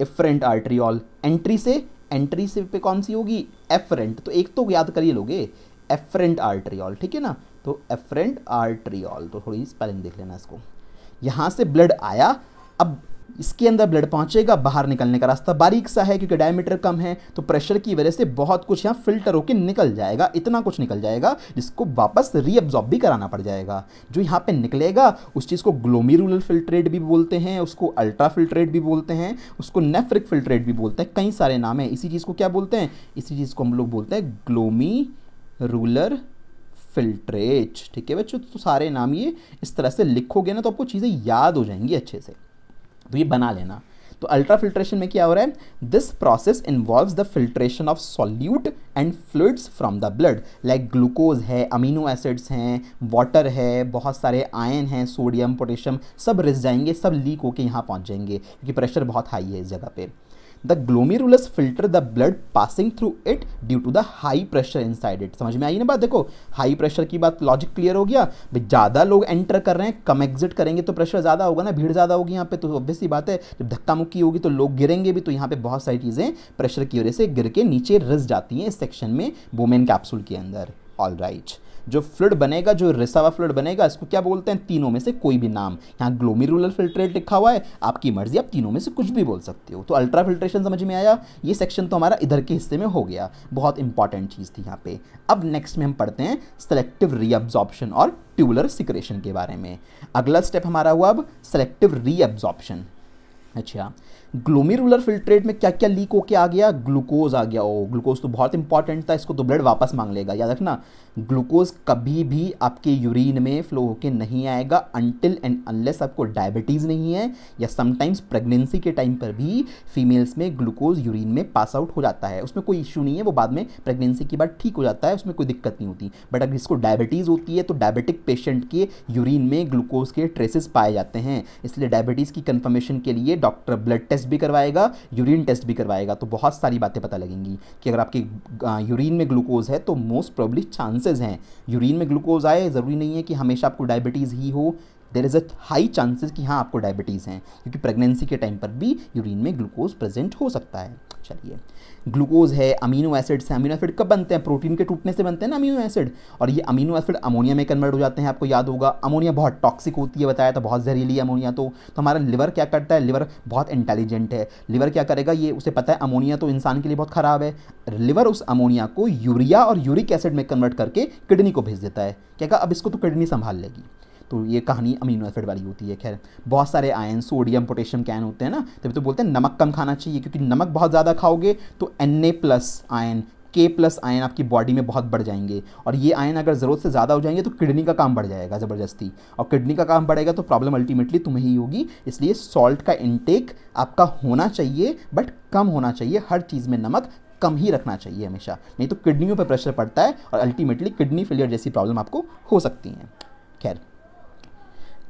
afferent arteriole entry से एंट्री से पे कौन सी होगी एफरेंट तो एक तो याद करिए लोगे एफरेंट आर्ट्रियॉल ठीक है ना तो एफरेंट आर्ट्रियॉल तो थोड़ी स्पेलिंग देख लेना इसको यहाँ से ब्लड आया अब इसके अंदर ब्लड पहुँचेगा बाहर निकलने का रास्ता बारीक सा है क्योंकि डायमीटर कम है तो प्रेशर की वजह से बहुत कुछ यहाँ फिल्टर होकर निकल जाएगा इतना कुछ निकल जाएगा जिसको वापस रीअब्जॉर्ब भी कराना पड़ जाएगा जो यहाँ पर निकलेगा उस चीज़ को ग्लोमीरुलर फिल्ट्रेट भी बोलते हैं उसको अल्ट्रा फिल्ट्रेट भी बोलते हैं उसको नेफ्रिक फिल्ट्रेट भी बोलते हैं कई सारे नाम हैं इसी चीज़ को क्या बोलते हैं इसी चीज़ को हम लोग बोलते हैं ग्लोमी रूलर फिल्ट्रेट ठीक है बच्चों तो सारे नाम ये इस तरह से लिखोगे ना तो आपको चीज़ें याद हो जाएंगी अच्छे से तो ये बना लेना तो अल्ट्रा फिल्ट्रेशन में क्या हो रहा है this process involve the filtration of solute and fluids from the blood like glucose है अमीनो एसिड्स हैं वाटर है बहुत सारे आयन हैं सोडियम पोटेशियम सब रिस जाएंगे सब लीक होकर यहाँ पहुँच जाएंगे क्योंकि प्रेशर बहुत हाई है इस जगह पर the glomerulus filter the blood passing through it due to the high pressure side it समझ में आई ना बात देखो हाई प्रेशर की बात लॉजिक क्लियर हो गया भाई ज़्यादा लोग एंटर कर रहे हैं कम एग्जिट करेंगे तो प्रेशर ज़्यादा होगा ना भीड़ ज़्यादा होगी यहाँ पे तो ऑब्वियसली बात है जब धक्का मुक्की होगी तो लोग गिरेंगे भी तो यहाँ पे बहुत सारी चीज़ें प्रेशर की वजह से गिर के नीचे रस जाती हैं इस सेक्शन में वोमेन कैप्सूल के अंदर ऑल राइट right. जो फ्लड बनेगा जो रिसावा फ्लड बनेगा इसको क्या बोलते हैं तीनों में से कोई भी नाम यहाँ ग्लोमेरुलर फिल्ट्रेट लिखा हुआ है आपकी मर्जी आप तीनों में से कुछ भी बोल सकते हो तो अल्ट्रा फिल्ट्रेशन समझ में आया ये सेक्शन तो हमारा इधर के हिस्से में हो गया बहुत इंपॉर्टेंट चीज़ थी यहाँ पे अब नेक्स्ट में हम पढ़ते हैं सेलेक्टिव रीअब्जॉर्प्शन और ट्यूबुलर सिक्रेशन के बारे में अगला स्टेप हमारा हुआ अब सेलेक्टिव रीअब्जॉर्प्शन अच्छा ग्लोमेरुलर फिल्ट्रेट में क्या क्या लीक होके आ गया ग्लूकोज आ गया ओ oh, ग्लूकोज तो बहुत इंपॉर्टेंट था इसको तो ब्लड वापस मांग लेगा याद रखना ग्लूकोज कभी भी आपके यूरिन में फ्लो होके नहीं आएगा अनटिल एंड अनलेस आपको डायबिटीज़ नहीं है या समटाइम्स प्रेगनेंसी के टाइम पर भी फीमेल्स में ग्लूकोज यूरिन में पास आउट हो जाता है उसमें कोई इशू नहीं है वो बाद में प्रेगनेंसी के बाद ठीक हो जाता है उसमें कोई दिक्कत नहीं होती बट अगर इसको डायबिटीज़ होती है तो डायबिटिक पेशेंट के यूरिन में ग्लूकोज के ट्रेसेस पाए जाते हैं इसलिए डायबिटीज़ की कन्फर्मेशन के लिए डॉक्टर ब्लड टेस्ट टेस्ट भी करवाएगा यूरिन टेस्ट भी करवाएगा तो बहुत सारी बातें पता लगेंगी कि अगर आपकी यूरिन में ग्लूकोज है तो मोस्ट प्रॉब्ली चांसेज हैं यूरिन में ग्लूकोज आए ज़रूरी नहीं है कि हमेशा आपको डायबिटीज़ ही हो there is a high chances कि हाँ आपको डायबिटीज़ हैं क्योंकि प्रेगनेंसी के टाइम पर भी यूरिन में ग्लूकोज प्रेजेंट हो सकता है चलिए ग्लूकोज है अमीनो एसिड्स हैं अमीनो एसिड कब बनते हैं प्रोटीन के टूटने से बनते हैं ना अमीनो एसिड और ये अमीनो एसिड अमोनिया में कन्वर्ट हो जाते हैं आपको याद होगा अमोनिया बहुत टॉक्सिक होती है बताया तो बहुत जहरीली अमोनिया तो, तो हमारा लिवर क्या करता है लिवर बहुत इंटेलिजेंट है लिवर क्या करेगा ये उसे पता है अमोनिया तो इंसान के लिए बहुत ख़राब है लिवर उस अमोनिया को यूरिया और यूरिक एसिड में कन्वर्ट करके किडनी को भेज देता है क्या कहा अब इसको तो किडनी संभाल लेगी तो ये कहानी अमीनो एसिड वाली होती है खैर बहुत सारे आयन सोडियम पोटेशियम कैन होते हैं ना तभी तो बोलते हैं नमक कम खाना चाहिए क्योंकि नमक बहुत ज़्यादा खाओगे तो N A plus ion K plus ion आपकी बॉडी में बहुत बढ़ जाएंगे और ये आयन अगर ज़रूरत से ज़्यादा हो जाएंगे तो किडनी का काम बढ़ जाएगा ज़बरदस्ती और किडनी का काम बढ़ेगा तो प्रॉब्लम अल्टीमेटली तुम्हें ही होगी इसलिए सॉल्ट का इनटेक आपका होना चाहिए बट कम होना चाहिए हर चीज़ में नमक कम ही रखना चाहिए हमेशा नहीं तो किडनियों पर प्रेशर पड़ता है और अल्टीमेटली किडनी फेलियर जैसी प्रॉब्लम आपको हो सकती हैं खैर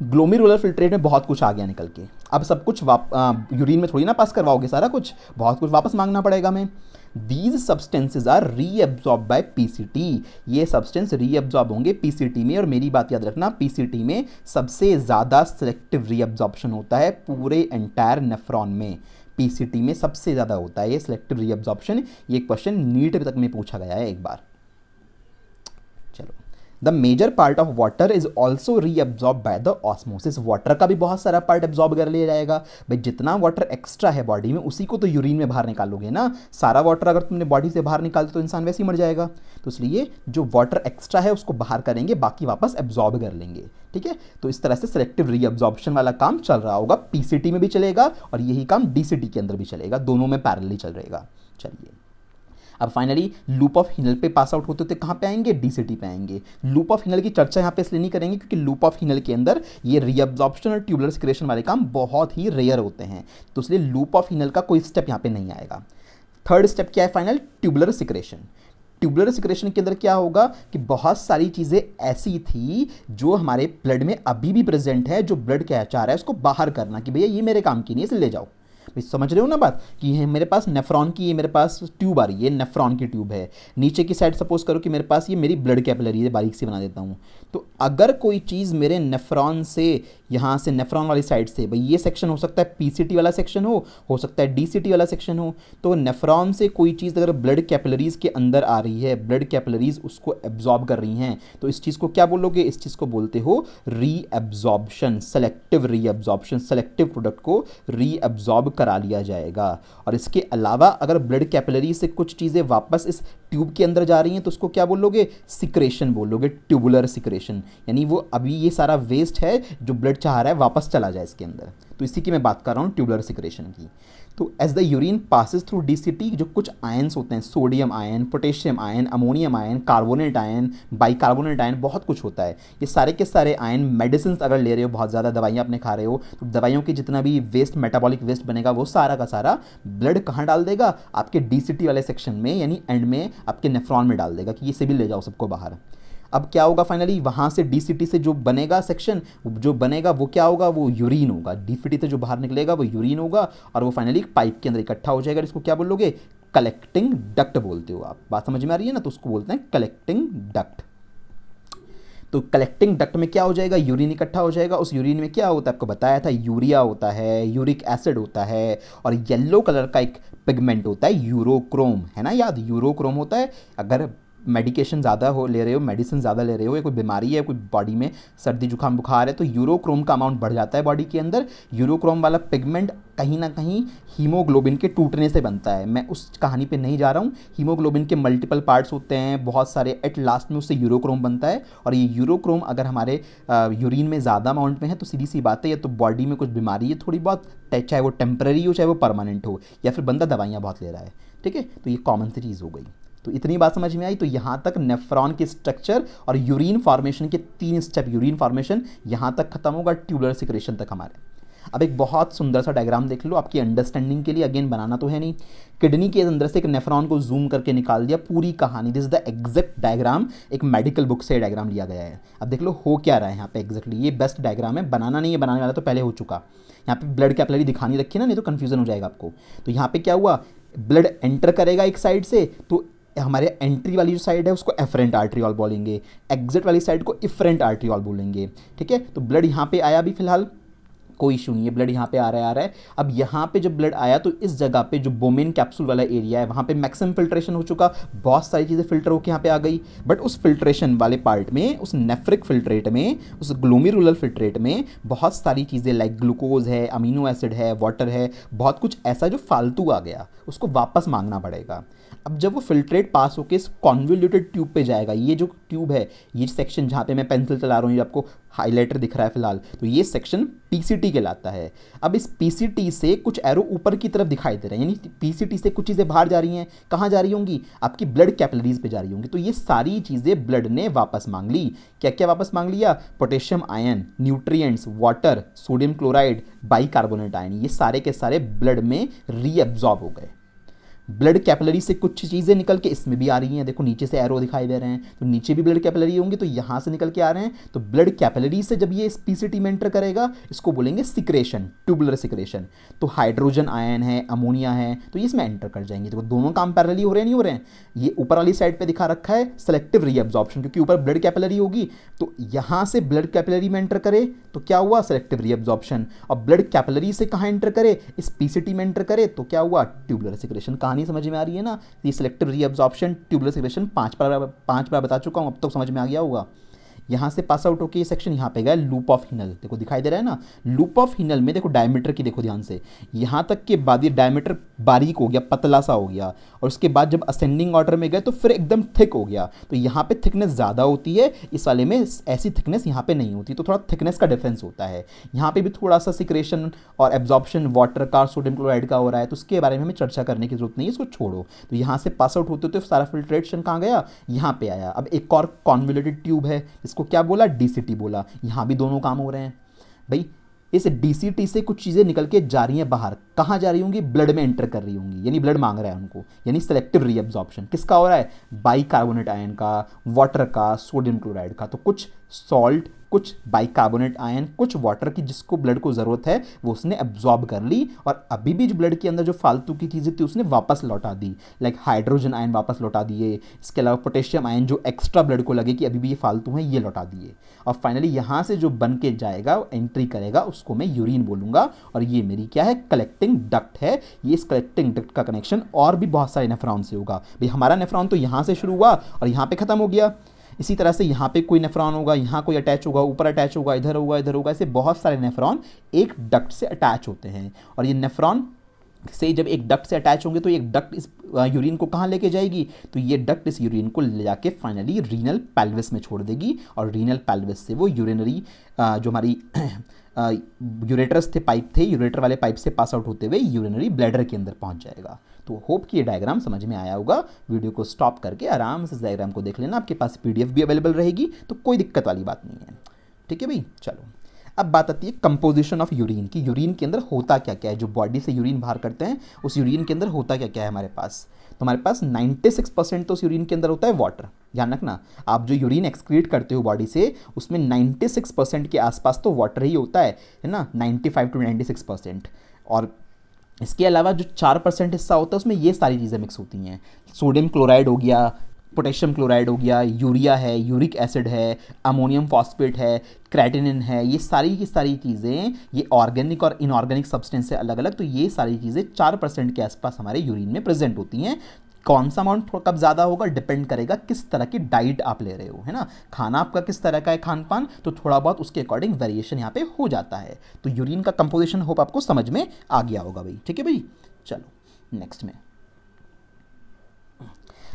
रोलर फिल्ट्रेट में बहुत कुछ आ गया निकल के अब सब कुछ वाप यूरिन में थोड़ी ना पास करवाओगे सारा कुछ बहुत कुछ वापस मांगना पड़ेगा हमें these substances are reabsorb by T ये सब्सटेंस रीअब्जॉर्ब होंगे टी में और मेरी बात याद रखना टी में सबसे ज़्यादा सिलेक्टिव रीअब्जॉर्प्शन होता है पूरे एंटायर नेफ्रॉन में टी में सबसे ज़्यादा होता है ये सिलेक्टिव रीअब्जॉर्प्शन ये क्वेश्चन नीट तक में पूछा गया है एक बार the major part of water is also reabsorb by the osmosis water का भी बहुत सारा पार्ट एब्जॉर्ब कर लिया जाएगा भाई जितना वाटर एक्स्ट्रा है बॉडी में उसी को तो यूरिन में बाहर निकालोगे ना सारा वाटर अगर तुमने बॉडी से बाहर निकाल तो इंसान वैसे ही मर जाएगा तो इसलिए जो वाटर एक्स्ट्रा है उसको बाहर करेंगे बाकी वापस एब्जॉर्ब कर लेंगे ठीक है तो इस तरह से सिलेक्टिव रीअब्जॉर्बेशन वाला काम चल रहा होगा पीसीटी में भी चलेगा और यही काम डीसीटी के अंदर भी चलेगा दोनों में पैरेलली चल रहेगा चलिए अब फाइनली लूप ऑफ हिनल पे पास आउट होते होते कहाँ पे आएंगे डी सी टी पे आएंगे लूप ऑफ हिनल की चर्चा यहाँ पे इसलिए नहीं करेंगे क्योंकि लूप ऑफ हिनल के अंदर ये रीअब्जॉर्प्शन और ट्यूबुलर सिक्रेशन वाले काम बहुत ही रेयर होते हैं तो इसलिए लूप ऑफ हिनल का कोई स्टेप यहाँ पे नहीं आएगा थर्ड स्टेप क्या है final tubular secretion tubular secretion के अंदर क्या होगा कि बहुत सारी चीज़ें ऐसी थी जो हमारे ब्लड में अभी भी प्रेजेंट है जो ब्लड क्या चाह रहा है उसको बाहर करना कि भैया ये मेरे काम की नहीं है इसे ले जाओ समझ रहे हो ना बात कि ये मेरे पास नेफ्रॉन की ये मेरे पास ट्यूब आ रही है नेफ्रॉन की ट्यूब है नीचे की साइड सपोज करो कि मेरे पास ये मेरी ब्लड कैपिलरी है बारीक से बना देता हूँ तो अगर कोई चीज़ मेरे नेफ्रॉन से यहाँ से नेफ्रॉन वाली साइड से भाई ये सेक्शन हो सकता है पीसीटी वाला सेक्शन हो हो सकता है डीसीटी वाला सेक्शन हो तो नेफ्रॉन से कोई चीज़ अगर ब्लड कैपिलरीज के अंदर आ रही है ब्लड कैपिलरीज उसको एब्जॉर्ब कर रही हैं तो इस चीज़ को क्या बोलोगे इस चीज़ को बोलते हो absorption selective reabsorption selective product को रीअब्जॉर्ब करा लिया जाएगा और इसके अलावा अगर ब्लड कैपिलरी से कुछ चीज़ें वापस इस ट्यूब के अंदर जा रही हैं तो उसको क्या बोलोगे सिक्रेशन बोलोगे ट्यूबुलर सिक्रेशन यानी वो अभी ये सारा वेस्ट है जो ब्लड चाह रहा है वापस चला जाए इसके अंदर तो इसी की मैं बात कर रहा हूँ ट्यूबुलर सिक्रेशन की तो as the urine passes through D C T जो कुछ आयन्स होते हैं sodium ion potassium ion ammonium ion carbonate ion bicarbonate ion बहुत कुछ होता है ये सारे के सारे आयन मेडिसिन अगर ले रहे हो बहुत ज़्यादा दवाइयाँ अपने खा रहे हो तो दवाइयों के जितना भी वेस्ट मेटाबॉलिक वेस्ट बनेगा वो सारा का सारा ब्लड कहाँ डाल देगा आपके डी वाले सेक्शन में यानी एंड में आपके नेफ्रॉन में डाल देगा कि ये से भी ले जाओ सबको बाहर अब क्या होगा फाइनली वहाँ से डी से जो बनेगा सेक्शन जो बनेगा वो क्या होगा वो यूरिन होगा डी से जो बाहर निकलेगा वो यूरिन होगा और वो फाइनली पाइप के अंदर इकट्ठा हो जाएगा इसको क्या बोलोगे कलेक्टिंग डक्ट बोलते हो आप बात समझ में आ रही है ना तो उसको बोलते हैं कलेक्टिंग डक्ट तो कलेक्टिंग डक्ट में क्या हो जाएगा यूरिन इकट्ठा हो जाएगा उस यूरिन में क्या होता है आपको बताया था यूरिया होता है यूरिक एसिड होता है और येलो कलर का एक पिगमेंट होता है यूरोक्रोम है ना याद यूरोक्रोम होता है अगर मेडिकेशन ज़्यादा हो ले रहे हो मेडिसिन ज़्यादा ले रहे हो या कोई बीमारी है कोई बॉडी में सर्दी जुकाम बुखार है तो यूरोक्रोम का अमाउंट बढ़ जाता है बॉडी के अंदर यूरोक्रोम वाला पिगमेंट कहीं ना कहीं हीमोग्लोबिन के टूटने से बनता है मैं उस कहानी पे नहीं जा रहा हूँ हीमोग्लोबिन के मल्टीपल पार्ट्स होते हैं बहुत सारे एट लास्ट में उससे यूरोक्रोम बनता है और ये यूरोक्रोम अगर हमारे यूरिन में ज़्यादा अमाउंट में है तो सीधी सी बात है या तो बॉडी में कुछ बीमारी है थोड़ी बहुत चाहे वो टेम्प्रेरी हो चाहे वो परमानेंट हो या फिर बंदा दवाइयाँ बहुत ले रहा है ठीक है तो ये कॉमन सी चीज़ हो गई तो इतनी बात समझ में आई तो यहां तक नेफ्रॉन की स्ट्रक्चर और यूरिन फॉर्मेशन के तीन स्टेप यूरिन फॉर्मेशन यहां तक खत्म होगा ट्यूबलर सिक्रेशन तक हमारे अब एक बहुत सुंदर सा डायग्राम देख लो आपकी अंडरस्टैंडिंग के लिए अगेन बनाना तो है नहीं किडनी के अंदर से एक नेफ्रॉन को जूम करके निकाल दिया पूरी कहानी दिस द एग्जैक्ट डायग्राम एक मेडिकल बुक से डायग्राम लिया गया है अब देख लो हो क्या रहा है यहाँ पे एग्जैक्टली ये बेस्ट डायग्राम है बनाना नहीं है बनाने वाला तो पहले हो चुका यहाँ पे ब्लड कैपलरी दिखानी रखी ना नहीं तो कन्फ्यूजन हो जाएगा आपको तो यहाँ पे क्या हुआ ब्लड एंटर करेगा एक साइड से तो हमारे एंट्री वाली जो साइड है उसको एफरेंट आर्ट्रियल बोलेंगे एग्जिट वाली साइड को इफरेंट आर्ट्रियल बोलेंगे ठीक है तो ब्लड यहाँ पे आया अभी फिलहाल कोई इशू नहीं है ब्लड यहाँ पे आ रहा है आ रहा है अब यहाँ पे जब ब्लड आया तो इस जगह पे जो बोमेन कैप्सूल वाला एरिया है वहाँ पे मैक्सिमम फिल्ट्रेशन हो चुका बहुत सारी चीज़ें फिल्टर होकर यहाँ पे आ गई बट उस फिल्ट्रेशन वाले पार्ट में उस नेफ्रिक फिल्ट्रेट में उस ग्लोमिरुलर फिल्ट्रेट में बहुत सारी चीज़ें लाइक ग्लूकोज है अमीनो एसिड है वाटर है बहुत कुछ ऐसा जो फालतू आ गया उसको वापस मांगना पड़ेगा अब जब वो फिल्ट्रेट पास होकर इस कॉन्वोल्यूटेड ट्यूब पे जाएगा ये जो ट्यूब है ये सेक्शन जहाँ पे मैं पेंसिल चला रहा हूँ ये आपको हाईलाइटर दिख रहा है फिलहाल तो ये सेक्शन पीसीटी कहलाता है अब इस पीसीटी से कुछ एरो ऊपर की तरफ दिखाई दे रहे हैं यानी पीसीटी से कुछ चीज़ें बाहर जा रही हैं कहाँ जा रही होंगी आपकी ब्लड कैपिलरीज पे जा रही होंगी तो ये सारी चीज़ें ब्लड ने वापस मांग ली क्या क्या वापस मांग लिया potassium ion nutrients water sodium chloride carbonate ion ये सारे के सारे ब्लड में रीअब्जॉर्ब हो गए ब्लड कैपलरी से कुछ चीज़ें निकल के इसमें भी आ रही हैं देखो नीचे से एरो दिखाई दे रहे हैं तो नीचे भी ब्लड कैपलरी होंगी तो यहाँ से निकल के आ रहे हैं तो ब्लड कैपलरी से जब ये स्पीसीटी में एंटर करेगा इसको बोलेंगे सिक्रेशन ट्यूबुलर सिक्रेशन तो हाइड्रोजन आयन है अमोनिया है तो ये इसमें एंटर कर जाएंगे तो दोनों काम पैरली हो रहे नहीं हो रहे हैं ये ऊपर वाली साइड पर दिखा रखा है सेलेक्टिव रीअब्जॉर्प्शन क्योंकि ऊपर ब्लड कैपलरी होगी तो यहाँ से ब्लड कैपलरी में एंटर करे तो क्या हुआ सेलेक्टिव रीअब्जॉर्प्शन और ब्लड कैपलरी से कहाँ एंटर करे स्पीसीटी में एंटर करे तो क्या हुआ ट्यूबुलर सिक्रेशन कहानी कहानी समझ में आ रही है ना ये सिलेक्टिव रीअब्जॉर्प्शन ट्यूबलेस सिग्रेशन पाँच बार पाँच बार बता चुका हूँ अब तो समझ में आ गया होगा यहाँ से पास आउट होकर ये सेक्शन यहां पे गया लूप ऑफ हिनल देखो दिखाई दे रहा है ना लूप ऑफ हिनल में देखो डायमीटर की देखो ध्यान से यहां तक के बाद ये डायमीटर बारीक हो गया पतला सा हो गया और उसके बाद जब असेंडिंग ऑर्डर में गए तो फिर एकदम थिक हो गया तो यहां पे थिकनेस ज़्यादा होती है इस वाले में ऐसी थिकनेस यहां पे नहीं होती तो थोड़ा थिकनेस का डिफरेंस होता है यहां पे भी थोड़ा सा सिक्रेशन और एब्जॉर्प्शन वाटर का सोडियम क्लोराइड का हो रहा है तो उसके बारे में हमें चर्चा करने की जरूरत नहीं है इसको छोड़ो तो यहाँ से पास आउट होते होते सारा फिल्ट्रेशन कहाँ गया यहाँ पे आया अब एक और कॉन्वलेटेड ट्यूब है इसको इसको क्या बोला डी बोला यहाँ भी दोनों काम हो रहे हैं भाई इस डी से कुछ चीज़ें निकल के जा रही हैं बाहर कहाँ जा रही होंगी ब्लड में एंटर कर रही होंगी यानी ब्लड मांग रहा है उनको यानी सेलेक्टिव रीअब्जॉर्प्शन किसका हो रहा है बाइकार्बोनेट आयन का वाटर का सोडियम क्लोराइड का तो कुछ सॉल्ट कुछ बाइकार्बोनेट आयन कुछ वाटर की जिसको ब्लड को ज़रूरत है वो उसने एब्जॉर्ब कर ली और अभी भी जो ब्लड के अंदर जो फालतू की चीज़ें थी उसने वापस लौटा दी लाइक हाइड्रोजन आयन वापस लौटा दिए इसके अलावा पोटेशियम आयन जो एक्स्ट्रा ब्लड को लगे कि अभी भी ये फालतू हैं ये लौटा दिए और फाइनली यहाँ से जो बन के जाएगा एंट्री करेगा उसको मैं यूरिन बोलूंगा और ये मेरी क्या है कलेक्टिंग डक्ट है ये इस कलेक्टिंग डक्ट का कनेक्शन और भी बहुत सारे नेफ्रॉन से होगा भाई हमारा नेफ्रॉन तो यहाँ से शुरू हुआ और यहाँ पर ख़त्म हो गया इसी तरह से यहाँ पे कोई नेफ्रॉन होगा यहाँ कोई अटैच होगा ऊपर अटैच होगा इधर होगा इधर होगा ऐसे बहुत सारे नेफ्रॉन एक डक्ट से अटैच होते हैं और ये नेफ्रॉन से जब एक डक्ट से अटैच होंगे तो एक डक्ट इस यूरिन को कहाँ लेके जाएगी तो ये डक्ट इस यूरिन को ले जाके फाइनली रीनल पैल्विस में छोड़ देगी और रीनल पैल्विस से वो यूरिनरी जो हमारी यूरेटर्स थे पाइप थे यूरेटर वाले पाइप से पास आउट होते हुए यूरिनरी ब्लैडर के अंदर पहुँच जाएगा तो होप कि ये डायग्राम समझ में आया होगा वीडियो को स्टॉप करके आराम से इस डायग्राम को देख लेना आपके पास पी भी अवेलेबल रहेगी तो कोई दिक्कत वाली बात नहीं है ठीक है भाई चलो अब बात आती है कंपोजिशन ऑफ यूरिन की यूरिन के अंदर होता क्या क्या है जो बॉडी से यूरिन बाहर करते हैं उस यूरिन के अंदर होता क्या क्या है हमारे पास तो हमारे पास 96 परसेंट तो उस यूरिन के अंदर होता है वाटर ध्यान रखना आप जो यूरिन एक्सक्रीट करते हो बॉडी से उसमें 96 परसेंट के आसपास तो वाटर ही होता है है ना 95 टू नाइन्टी परसेंट और इसके अलावा जो चार परसेंट हिस्सा होता है उसमें ये सारी चीज़ें मिक्स होती हैं सोडियम क्लोराइड हो गया पोटेशियम क्लोराइड हो गया यूरिया है यूरिक एसिड है अमोनियम फॉस्फेट है क्रेटिनिन है ये सारी की सारी चीज़ें ये ऑर्गेनिक और इनऑर्गेनिक सब्सटेंस से अलग अलग तो ये सारी चीज़ें चार परसेंट के आसपास हमारे यूरिन में प्रेजेंट होती हैं कौन सा अमाउंट कब ज़्यादा होगा डिपेंड करेगा किस तरह की डाइट आप ले रहे हो है ना खाना आपका किस तरह का है खान पान तो थोड़ा बहुत उसके अकॉर्डिंग वेरिएशन यहाँ पे हो जाता है तो यूरिन का कंपोजिशन होप आपको समझ में आ गया होगा भाई ठीक है भाई चलो नेक्स्ट में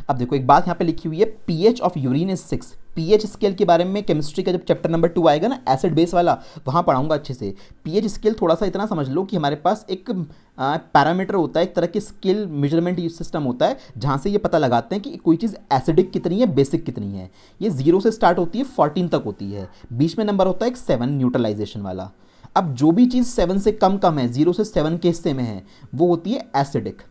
अब देखो एक बात यहाँ पे लिखी हुई है pH of urine is six pH scale के बारे में केमिस्ट्री का जब चैप्टर नंबर टू आएगा ना एसिड बेस वाला वहाँ पढ़ाऊंगा अच्छे से पीएच स्केल थोड़ा सा इतना समझ लो कि हमारे पास एक पैरामीटर होता है एक तरह की स्केल मेजरमेंट सिस्टम होता है जहाँ से ये पता लगाते हैं कि कोई चीज़ एसिडिक कितनी है बेसिक कितनी है ये जीरो से स्टार्ट होती है फोर्टीन तक होती है बीच में नंबर होता है एक सेवन न्यूट्रलाइजेशन वाला अब जो भी चीज़ सेवन से कम कम है जीरो से सेवन के हिस्से में है वो होती है एसिडिक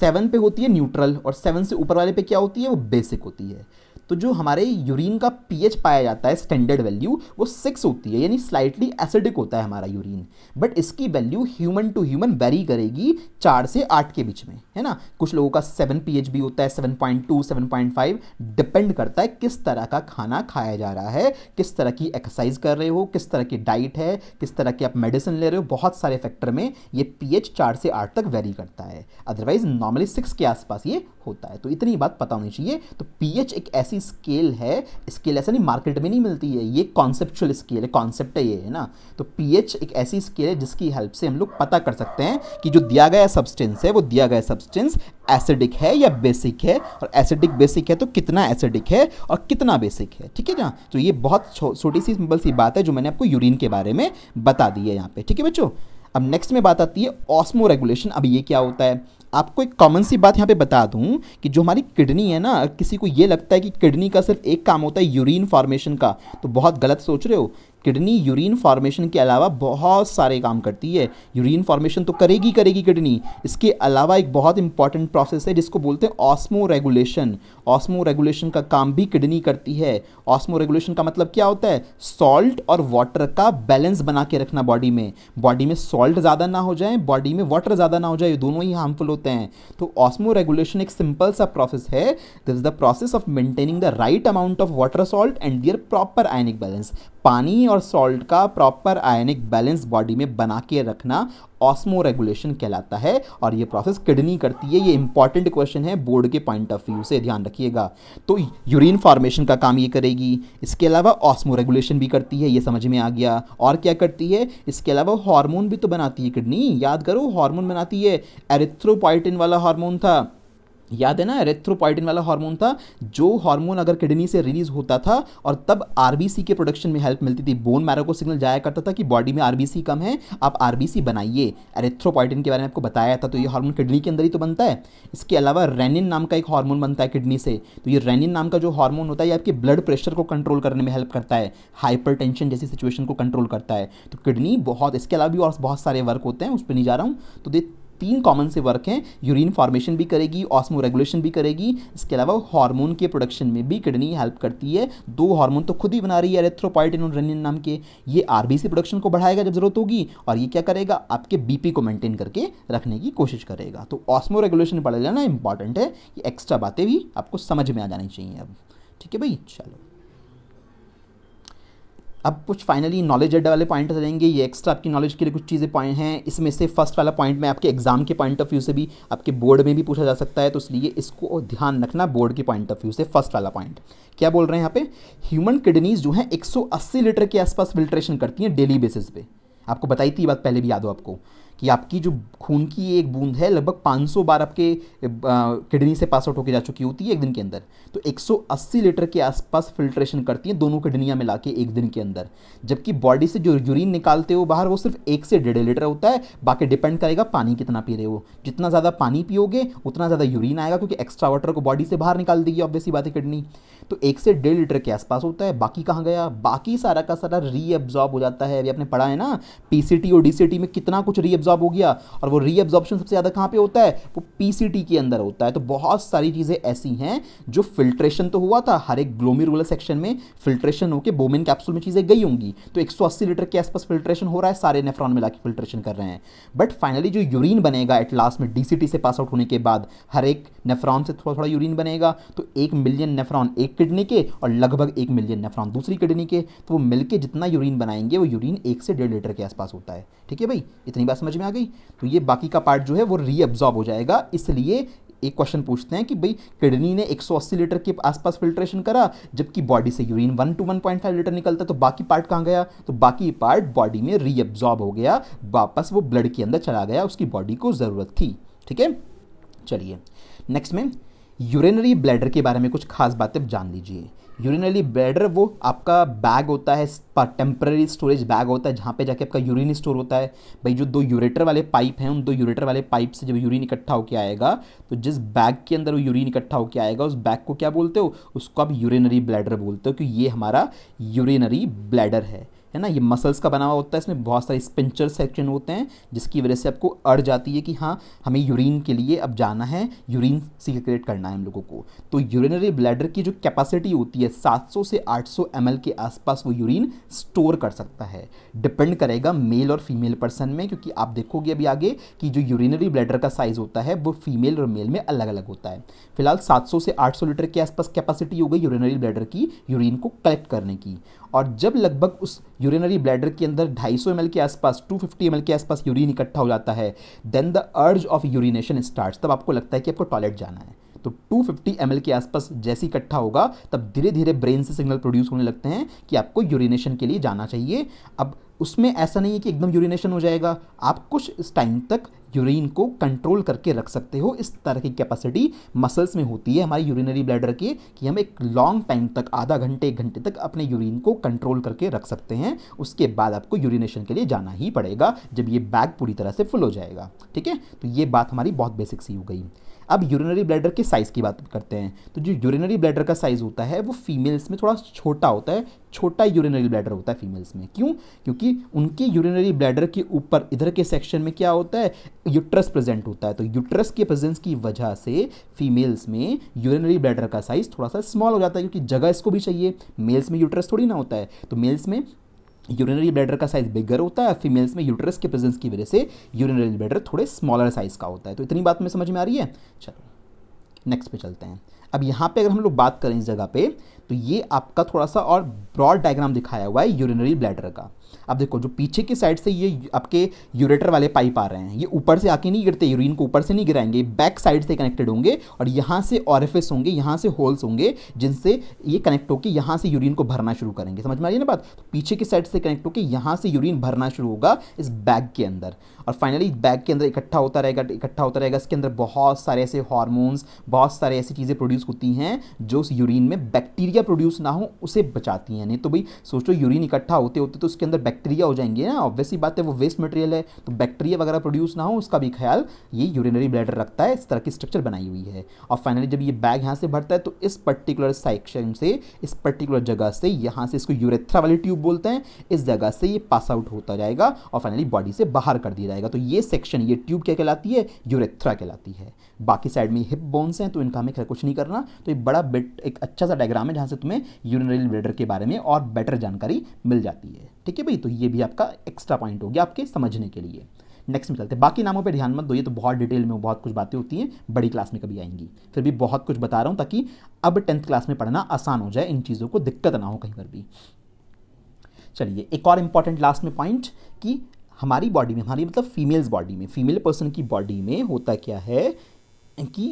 सेवन पे होती है न्यूट्रल और सेवन से ऊपर वाले पे क्या होती है वो बेसिक होती है तो जो हमारे यूरिन का पीएच पाया जाता है स्टैंडर्ड वैल्यू वो सिक्स होती है यानी स्लाइटली एसिडिक होता है हमारा यूरिन बट इसकी value human to human vary करेगी चार से आठ के बीच में है ना कुछ लोगों का सेवन पी भी होता है seven point two seven point five depend करता है किस तरह का खाना खाया जा रहा है किस तरह की एक्सरसाइज कर रहे हो किस तरह की डाइट है किस तरह की आप मेडिसिन ले रहे हो बहुत सारे फैक्टर में ये पी चार से आठ तक वेरी करता है अदरवाइज नॉर्मली सिक्स के आसपास ये होता है तो इतनी बात पता होनी चाहिए तो पीएच एक ऐसी स्केल है स्केल ऐसा नहीं मार्केट में नहीं मिलती है ये कॉन्सेप्चुअल स्केल है कॉन्सेप्ट है ये है ना तो पीएच एक ऐसी स्केल है जिसकी हेल्प से हम लोग पता कर सकते हैं कि जो दिया गया सब्सटेंस है वो दिया गया सब्सटेंस एसिडिक है या बेसिक है और एसिडिक बेसिक है तो कितना एसिडिक है और कितना बेसिक है ठीक है ना तो ये बहुत छोटी सी सिंपल सी बात है जो मैंने आपको यूरिन के बारे में बता दी है यहाँ पे ठीक है बच्चों अब नेक्स्ट में बात आती है ऑस्मो रेगुलेशन अब ये क्या होता है आपको एक कॉमन सी बात यहाँ पे बता दूँ कि जो हमारी किडनी है ना किसी को ये लगता है कि किडनी का सिर्फ एक काम होता है यूरिन फॉर्मेशन का तो बहुत गलत सोच रहे हो किडनी यूरिन फॉर्मेशन के अलावा बहुत सारे काम करती है यूरिन फॉर्मेशन तो करेगी करेगी किडनी इसके अलावा एक बहुत इंपॉर्टेंट प्रोसेस है जिसको बोलते हैं ऑस्मो रेगुलेशन ऑस्मो रेगुलेशन का काम भी किडनी करती है ऑस्मो रेगुलेशन का मतलब क्या होता है सॉल्ट और वाटर का बैलेंस बना के रखना बॉडी में बॉडी में सॉल्ट ज़्यादा ना हो जाए बॉडी में वाटर ज़्यादा ना हो जाए दोनों ही हार्मफुल होते हैं तो ऑस्मो रेगुलेशन एक सिंपल सा प्रोसेस है this is the process of maintaining the right amount of water salt and their proper ionic balance पानी और सॉल्ट का प्रॉपर आयनिक बैलेंस बॉडी में बना के रखना ऑस्मो रेगुलेशन कहलाता है और ये प्रोसेस किडनी करती है ये इंपॉर्टेंट क्वेश्चन है बोर्ड के पॉइंट ऑफ व्यू से ध्यान रखिएगा तो यूरिन फॉर्मेशन का काम ये करेगी इसके अलावा ऑस्मो रेगुलेशन भी करती है ये समझ में आ गया और क्या करती है इसके अलावा हार्मोन भी तो बनाती है किडनी याद करो हार्मोन बनाती है एरिथ्रोपाइटिन वाला हार्मोन था याद है ना एरेथ्रोपॉइटिन वाला हार्मोन था जो हार्मोन अगर किडनी से रिलीज होता था और तब आरबीसी के प्रोडक्शन में हेल्प मिलती थी बोन मैरो को सिग्नल जाया करता था कि बॉडी में आरबीसी कम है आप आरबीसी बनाइए एरेथ्रोपॉइटिन के बारे में आपको बताया था तो ये हार्मोन किडनी के अंदर ही तो बनता है इसके अलावा रेनिन नाम का एक हार्मोन बनता है किडनी से तो ये रेनिन नाम का जो हार्मोन होता है ये आपके ब्लड प्रेशर को कंट्रोल करने में हेल्प करता है हाइपर जैसी सिचुएशन को कंट्रोल करता है तो किडनी बहुत इसके अलावा भी और बहुत सारे वर्क होते हैं उस पर नहीं जा रहा हूँ तो दे तीन कॉमन से वर्क हैं यूरिन फॉर्मेशन भी करेगी ऑस्मो रेगुलेशन भी करेगी इसके अलावा हार्मोन के प्रोडक्शन में भी किडनी हेल्प करती है दो हार्मोन तो खुद ही बना रही है एरेथ्रोपाइट और रेनिन नाम के ये आरबीसी प्रोडक्शन को बढ़ाएगा जब जरूरत होगी और ये क्या करेगा आपके बीपी को मेंटेन करके रखने की कोशिश करेगा तो ऑस्मो रेगुलेशन पढ़ लेना इंपॉर्टेंट है ये एक्स्ट्रा बातें भी आपको समझ में आ जानी चाहिए अब ठीक है भाई चलो अब कुछ फाइनली नॉलेज एड वाले पॉइंट रहेंगे ये एक्स्ट्रा आपकी नॉलेज के लिए कुछ चीज़ें पॉइंट हैं इसमें से फर्स्ट वाला पॉइंट में आपके एग्जाम के पॉइंट ऑफ व्यू से भी आपके बोर्ड में भी पूछा जा सकता है तो इसलिए इसको ध्यान रखना बोर्ड के पॉइंट ऑफ व्यू से फर्स्ट वाला पॉइंट क्या बोल रहे हैं यहाँ पे ह्यूमन किडनीज जो है 180 लीटर के आसपास फिल्ट्रेशन करती हैं डेली बेसिस पे आपको बताई थी ये बात पहले भी याद हो आपको कि आपकी जो खून की एक बूंद है लगभग 500 बार आपके किडनी से पास आउट होकर जा चुकी होती है एक दिन के अंदर तो 180 लीटर के आसपास फिल्ट्रेशन करती है दोनों किडनियाँ मिला के एक दिन के अंदर जबकि बॉडी से जो यूरिन निकालते हो बाहर वो सिर्फ एक से डेढ़ लीटर होता है बाकी डिपेंड करेगा पानी कितना पी रहे हो जितना ज़्यादा पानी पियोगे उतना ज़्यादा यूरिन आएगा क्योंकि एक्स्ट्रा वाटर को बॉडी से बाहर निकाल देगी ऑब्वियसली बात है किडनी तो एक से डेढ़ लीटर के आसपास होता है बाकी कहाँ गया बाकी सारा का सारा रीअब्जॉर्ब हो जाता है अभी आपने पढ़ा है ना पीसीटी और डी में कितना कुछ रीअब्जॉर्ब एब्जॉर्ब हो गया और वो रीएब्जॉर्प्शन सबसे ज़्यादा कहां पे होता है वो पीसीटी के अंदर होता है तो बहुत सारी चीज़ें ऐसी हैं जो फिल्ट्रेशन तो हुआ था हर एक ग्लोमेरुलर सेक्शन में फिल्ट्रेशन होकर बोमेन कैप्सूल में चीज़ें गई होंगी तो एक लीटर के आसपास फिल्ट्रेशन हो रहा है सारे नेफ्रॉन मिला के फिल्ट्रेशन कर रहे हैं बट फाइनली जो यूरिन बनेगा एट लास्ट में डीसीटी से पास आउट होने के बाद हर एक नेफ्रॉन से थोड़ा थोड़ा यूरिन बनेगा तो एक मिलियन नेफ्रॉन एक किडनी के और लगभग एक मिलियन नेफ्रॉन दूसरी किडनी के तो वो मिलके जितना यूरिन बनाएंगे वो यूरिन एक से डेढ़ लीटर के आसपास होता है ठीक है भाई इतनी बात समझ में आ गई तो ये बाकी का पार्ट जो है वो रीअब्जॉर्ब हो जाएगा इसलिए एक क्वेश्चन पूछते हैं कि भाई किडनी ने 180 लीटर के आसपास फिल्ट्रेशन करा जबकि बॉडी से यूरिन 1 टू 1.5 लीटर निकलता तो बाकी पार्ट कहाँ गया तो बाकी पार्ट बॉडी में रीअब्जॉर्ब हो गया वापस वो ब्लड के अंदर चला गया उसकी बॉडी को ज़रूरत थी ठीक है चलिए नेक्स्ट में यूरिनरी ब्लैडर के बारे में कुछ खास बातें जान लीजिए यूरिनली बैडर वो आपका बैग होता है टेम्प्रेरी स्टोरेज बैग होता है जहाँ पे जाके आपका यूरिन स्टोर होता है भाई जो दो यूरेटर वाले पाइप हैं उन दो यूरेटर वाले पाइप से जब यूरिन इकट्ठा होकर आएगा तो जिस बैग के अंदर वो यूरिन इकट्ठा होकर आएगा उस बैग को क्या बोलते हो उसको आप यूरिनरी ब्लैडर बोलते हो कि ये हमारा यूरिनरी ब्लैडर है है ना ये मसल्स का बना हुआ होता है इसमें बहुत सारे स्पिंचर सेक्शन होते हैं जिसकी वजह से आपको अड़ जाती है कि हाँ हमें यूरिन के लिए अब जाना है यूरिन सीक्रेट करना है हम लोगों को तो यूरिनरी ब्लैडर की जो कैपेसिटी होती है 700 से 800 सौ के आसपास वो यूरिन स्टोर कर सकता है डिपेंड करेगा मेल और फीमेल पर्सन में क्योंकि आप देखोगे अभी आगे कि जो यूरिनरी ब्लैडर का साइज़ होता है वो फीमेल और मेल में अलग अलग होता है फिलहाल सात से आठ लीटर के आसपास कैपेसिटी हो गई यूरिनरी ब्लैडर की यूरिन को कलेक्ट करने की और जब लगभग उस यूरिनरी ब्लैडर के अंदर 250 सौ के आसपास 250 फिफ्टी के आसपास यूरिन इकट्ठा हो जाता है then the urge of urination start तब आपको लगता है कि आपको टॉयलेट जाना है तो 250 फिफ्टी के आसपास जैसे इकट्ठा होगा तब धीरे धीरे ब्रेन से सिग्नल प्रोड्यूस होने लगते हैं कि आपको यूरिनेशन के लिए जाना चाहिए अब उसमें ऐसा नहीं है कि एकदम यूरिनेशन हो जाएगा आप कुछ टाइम तक यूरिन को कंट्रोल करके रख सकते हो इस तरह की कैपेसिटी मसल्स में होती है हमारी यूरिनरी ब्लैडर की कि हम एक लॉन्ग टाइम तक आधा घंटे एक घंटे तक अपने यूरिन को कंट्रोल करके रख सकते हैं उसके बाद आपको यूरिनेशन के लिए जाना ही पड़ेगा जब ये बैग पूरी तरह से फुल हो जाएगा ठीक है तो ये बात हमारी बहुत बेसिक सी हो गई अब यूरिनरी ब्लैडर के साइज़ की बात करते हैं तो जो यूरिनरी ब्लैडर का साइज़ होता है वो फीमेल्स में थोड़ा छोटा होता है छोटा यूरिनरी ब्लैडर होता है फीमेल्स में क्यों क्योंकि उनके यूरिनरी ब्लैडर के ऊपर इधर के सेक्शन में क्या होता है यूट्रस प्रेजेंट होता है तो यूट्रस के प्रेजेंस की वजह से फीमेल्स में यूरिनरी ब्लैडर का साइज़ थोड़ा सा स्मॉल हो जाता है क्योंकि जगह इसको भी चाहिए मेल्स में यूट्रस थोड़ी ना होता है तो मेल्स में यूरिनरी ब्लैडर का साइज़ बिगर होता है फीमेल्स में यूटरस के प्रेजेंस की वजह से यूरिनरी ब्लैडर थोड़े स्मॉलर साइज़ का होता है तो इतनी बात में समझ में आ रही है चलो नेक्स्ट पे चलते हैं अब यहाँ पे अगर हम लोग बात करें इस जगह पे तो ये आपका थोड़ा सा और ब्रॉड डायग्राम दिखाया हुआ है यूरिनरी ब्लैडर का अब देखो जो पीछे की साइड से ये आपके यूरेटर वाले पाइप आ रहे हैं ये ऊपर से आके नहीं गिरते यूरिन को ऊपर से नहीं गिराएंगे बैक साइड से कनेक्टेड होंगे और यहाँ से ऑरिफिस होंगे यहाँ से होल्स होंगे जिनसे ये कनेक्ट होकर यहाँ से यूरिन को भरना शुरू करेंगे समझ में आ रही है ना बात तो पीछे की साइड से कनेक्ट होकर यहाँ से यूरिन भरना शुरू होगा इस बैग के अंदर और फाइनली बैग के अंदर इकट्ठा होता रहेगा इकट्ठा होता रहेगा इसके अंदर बहुत सारे ऐसे हार्मोन्स बहुत सारे ऐसी चीज़ें प्रोड्यूस होती हैं जो उस यूरिन में बैक्टीरिया प्रोड्यूस ना हो उसे बचाती हैं नहीं तो भाई सोचो यूरिन इकट्ठा होते होते तो उसके अंदर बैक्टीरिया हो जाएंगे ना ऑब्वियसली बात है वो वेस्ट मटेरियल है तो बैक्टीरिया वगैरह प्रोड्यूस ना हो उसका भी ख्याल ये यूरिनरी ब्लैडर रखता है इस तरह की स्ट्रक्चर बनाई हुई है और फाइनली जब ये बैग यहाँ से भरता है तो इस पर्टिकुलर साइक्शन से इस पर्टिकुलर जगह से यहाँ से इसको यूरेथ्रा वाली ट्यूब बोलते हैं इस जगह से ये पास आउट होता जाएगा और फाइनली बॉडी से बाहर कर दिया जाएगा तो ये सेक्शन ये ट्यूब क्या कहलाती है यूरेथ्रा कहलाती है बाकी साइड में हिप बोन्स हैं तो इनका हमें खैर कुछ नहीं करना तो ये बड़ा बेट एक अच्छा सा डायग्राम है जहाँ से तुम्हें यूरिनरी ब्लेडर के बारे में और बेटर जानकारी मिल जाती है ठीक है भाई तो ये भी आपका एक्स्ट्रा पॉइंट हो गया आपके समझने के लिए नेक्स्ट में चलते हैं बाकी नामों पे ध्यान मत दो ये तो बहुत डिटेल में बहुत कुछ बातें होती हैं बड़ी क्लास में कभी आएंगी फिर भी बहुत कुछ बता रहा हूँ ताकि अब टेंथ क्लास में पढ़ना आसान हो जाए इन चीज़ों को दिक्कत ना हो कहीं पर भी चलिए एक और इम्पॉर्टेंट लास्ट में पॉइंट कि हमारी बॉडी में हमारी मतलब फीमेल्स बॉडी में फीमेल पर्सन की बॉडी में होता क्या है कि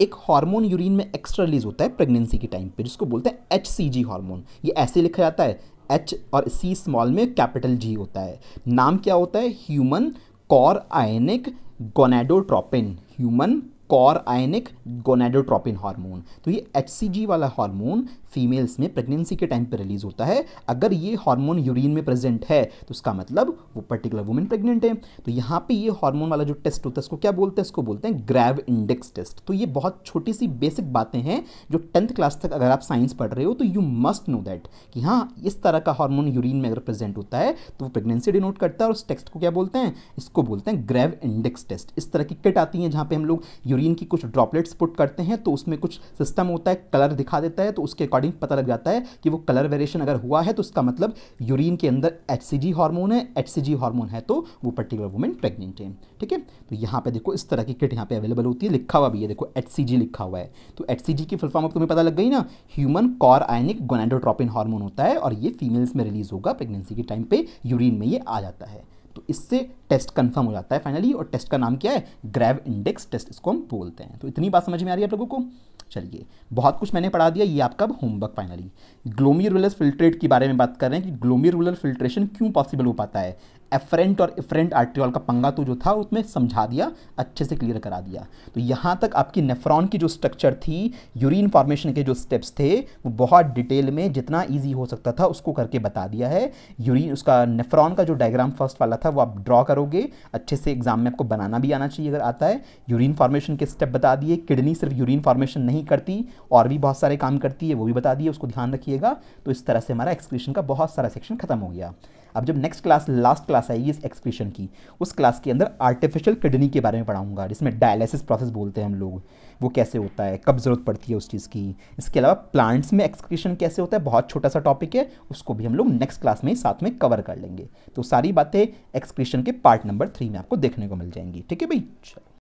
एक हार्मोन यूरिन में एक्स्ट्रा रिलीज होता है प्रेगनेंसी के टाइम पे जिसको बोलते हैं एच सी जी हार्मोन ये ऐसे लिखा जाता है एच और सी स्मॉल में कैपिटल जी होता है नाम क्या होता है human chorionic gonadotropin human chorionic gonadotropin hormone तो ये एच वाला हार्मोन फीमेल्स में प्रेगनेंसी के टाइम पर रिलीज होता है अगर ये हार्मोन यूरिन में प्रेजेंट है तो उसका मतलब वो पर्टिकुलर वुमेन प्रेग्नेंट है तो यहाँ पे ये हार्मोन वाला जो टेस्ट होता है उसको क्या बोलते हैं इसको बोलते हैं ग्रैव इंडेक्स टेस्ट तो ये बहुत छोटी सी बेसिक बातें हैं जो टेंथ क्लास तक अगर आप साइंस पढ़ रहे हो तो यू मस्ट नो दैट कि हाँ इस तरह का हार्मोन यूरिन में अगर प्रेजेंट होता है तो वो प्रेगनेंसी डिनोट करता है और उस टेस्ट को क्या बोलते हैं इसको बोलते हैं ग्रैव इंडेक्स टेस्ट इस तरह की किट आती है जहाँ पे हम लोग यूरिन की कुछ ड्रॉपलेट्स पुट करते हैं तो उसमें कुछ सिस्टम होता है कलर दिखा देता है तो उसके अकॉर्डिंग अकॉर्डिंग पता लग जाता है कि वो कलर वेरिएशन अगर हुआ है तो उसका मतलब यूरिन के अंदर एच हार्मोन है एच हार्मोन है तो वो पर्टिकुलर वुमेन प्रेगनेंट है ठीक है तो यहाँ पे देखो इस तरह की किट यहाँ पे अवेलेबल होती है लिखा हुआ भी है देखो एच लिखा हुआ है तो एच की फुल फॉर्म अब तुम्हें पता लग गई ना human chorionic gonadotropin hormone होता है और ये फीमेल्स में रिलीज होगा प्रेगनेंसी के टाइम पे यूरिन में ये आ जाता है तो इससे टेस्ट कंफर्म हो जाता है फाइनली और टेस्ट का नाम क्या है ग्रैव इंडेक्स टेस्ट इसको हम बोलते हैं तो इतनी बात समझ में आ रही है आप लोगों को चलिए बहुत कुछ मैंने पढ़ा दिया ये आपका होमवर्क फाइनली ग्लोमी फिल्ट्रेट के बारे में बात कर रहे हैं कि ग्लोमी फिल्ट्रेशन क्यों पॉसिबल हो पाता है एफरेंट और इफरेंट आर्ट्रियल का पंगा तो जो था उसमें समझा दिया अच्छे से क्लियर करा दिया तो यहाँ तक आपकी नेफ्रॉन की जो स्ट्रक्चर थी यूरिन फॉर्मेशन के जो स्टेप्स थे वो बहुत डिटेल में जितना ईजी हो सकता था उसको करके बता दिया है यूरिन उसका नेफ्रॉन का जो डायग्राम फर्स्ट वाला था वो आप ड्रॉ करोगे अच्छे से एग्जाम में आपको बनाना भी आना चाहिए अगर आता है यूरिन फॉर्मेशन के स्टेप बता दिए किडनी सिर्फ यूरिन फॉर्मेशन नहीं करती और भी बहुत सारे काम करती है वो भी बता दिए उसको ध्यान रखिएगा तो इस तरह से हमारा एक्सक्रीशन का बहुत सारा सेक्शन खत्म हो गया अब जब नेक्स्ट क्लास लास्ट क्लास आएगी इस एक्सक्रीशन की उस क्लास के अंदर आर्टिफिशियल किडनी के बारे में पढ़ाऊंगा जिसमें डायलिसिस प्रोसेस बोलते हैं हम लोग वो कैसे होता है कब ज़रूरत पड़ती है उस चीज़ की इसके अलावा प्लांट्स में एक्सक्रीशन कैसे होता है बहुत छोटा सा टॉपिक है उसको भी हम लोग नेक्स्ट क्लास में ही साथ में कवर कर लेंगे तो सारी बातें एक्सक्रीशन के पार्ट नंबर थ्री में आपको देखने को मिल जाएंगी ठीक है भाई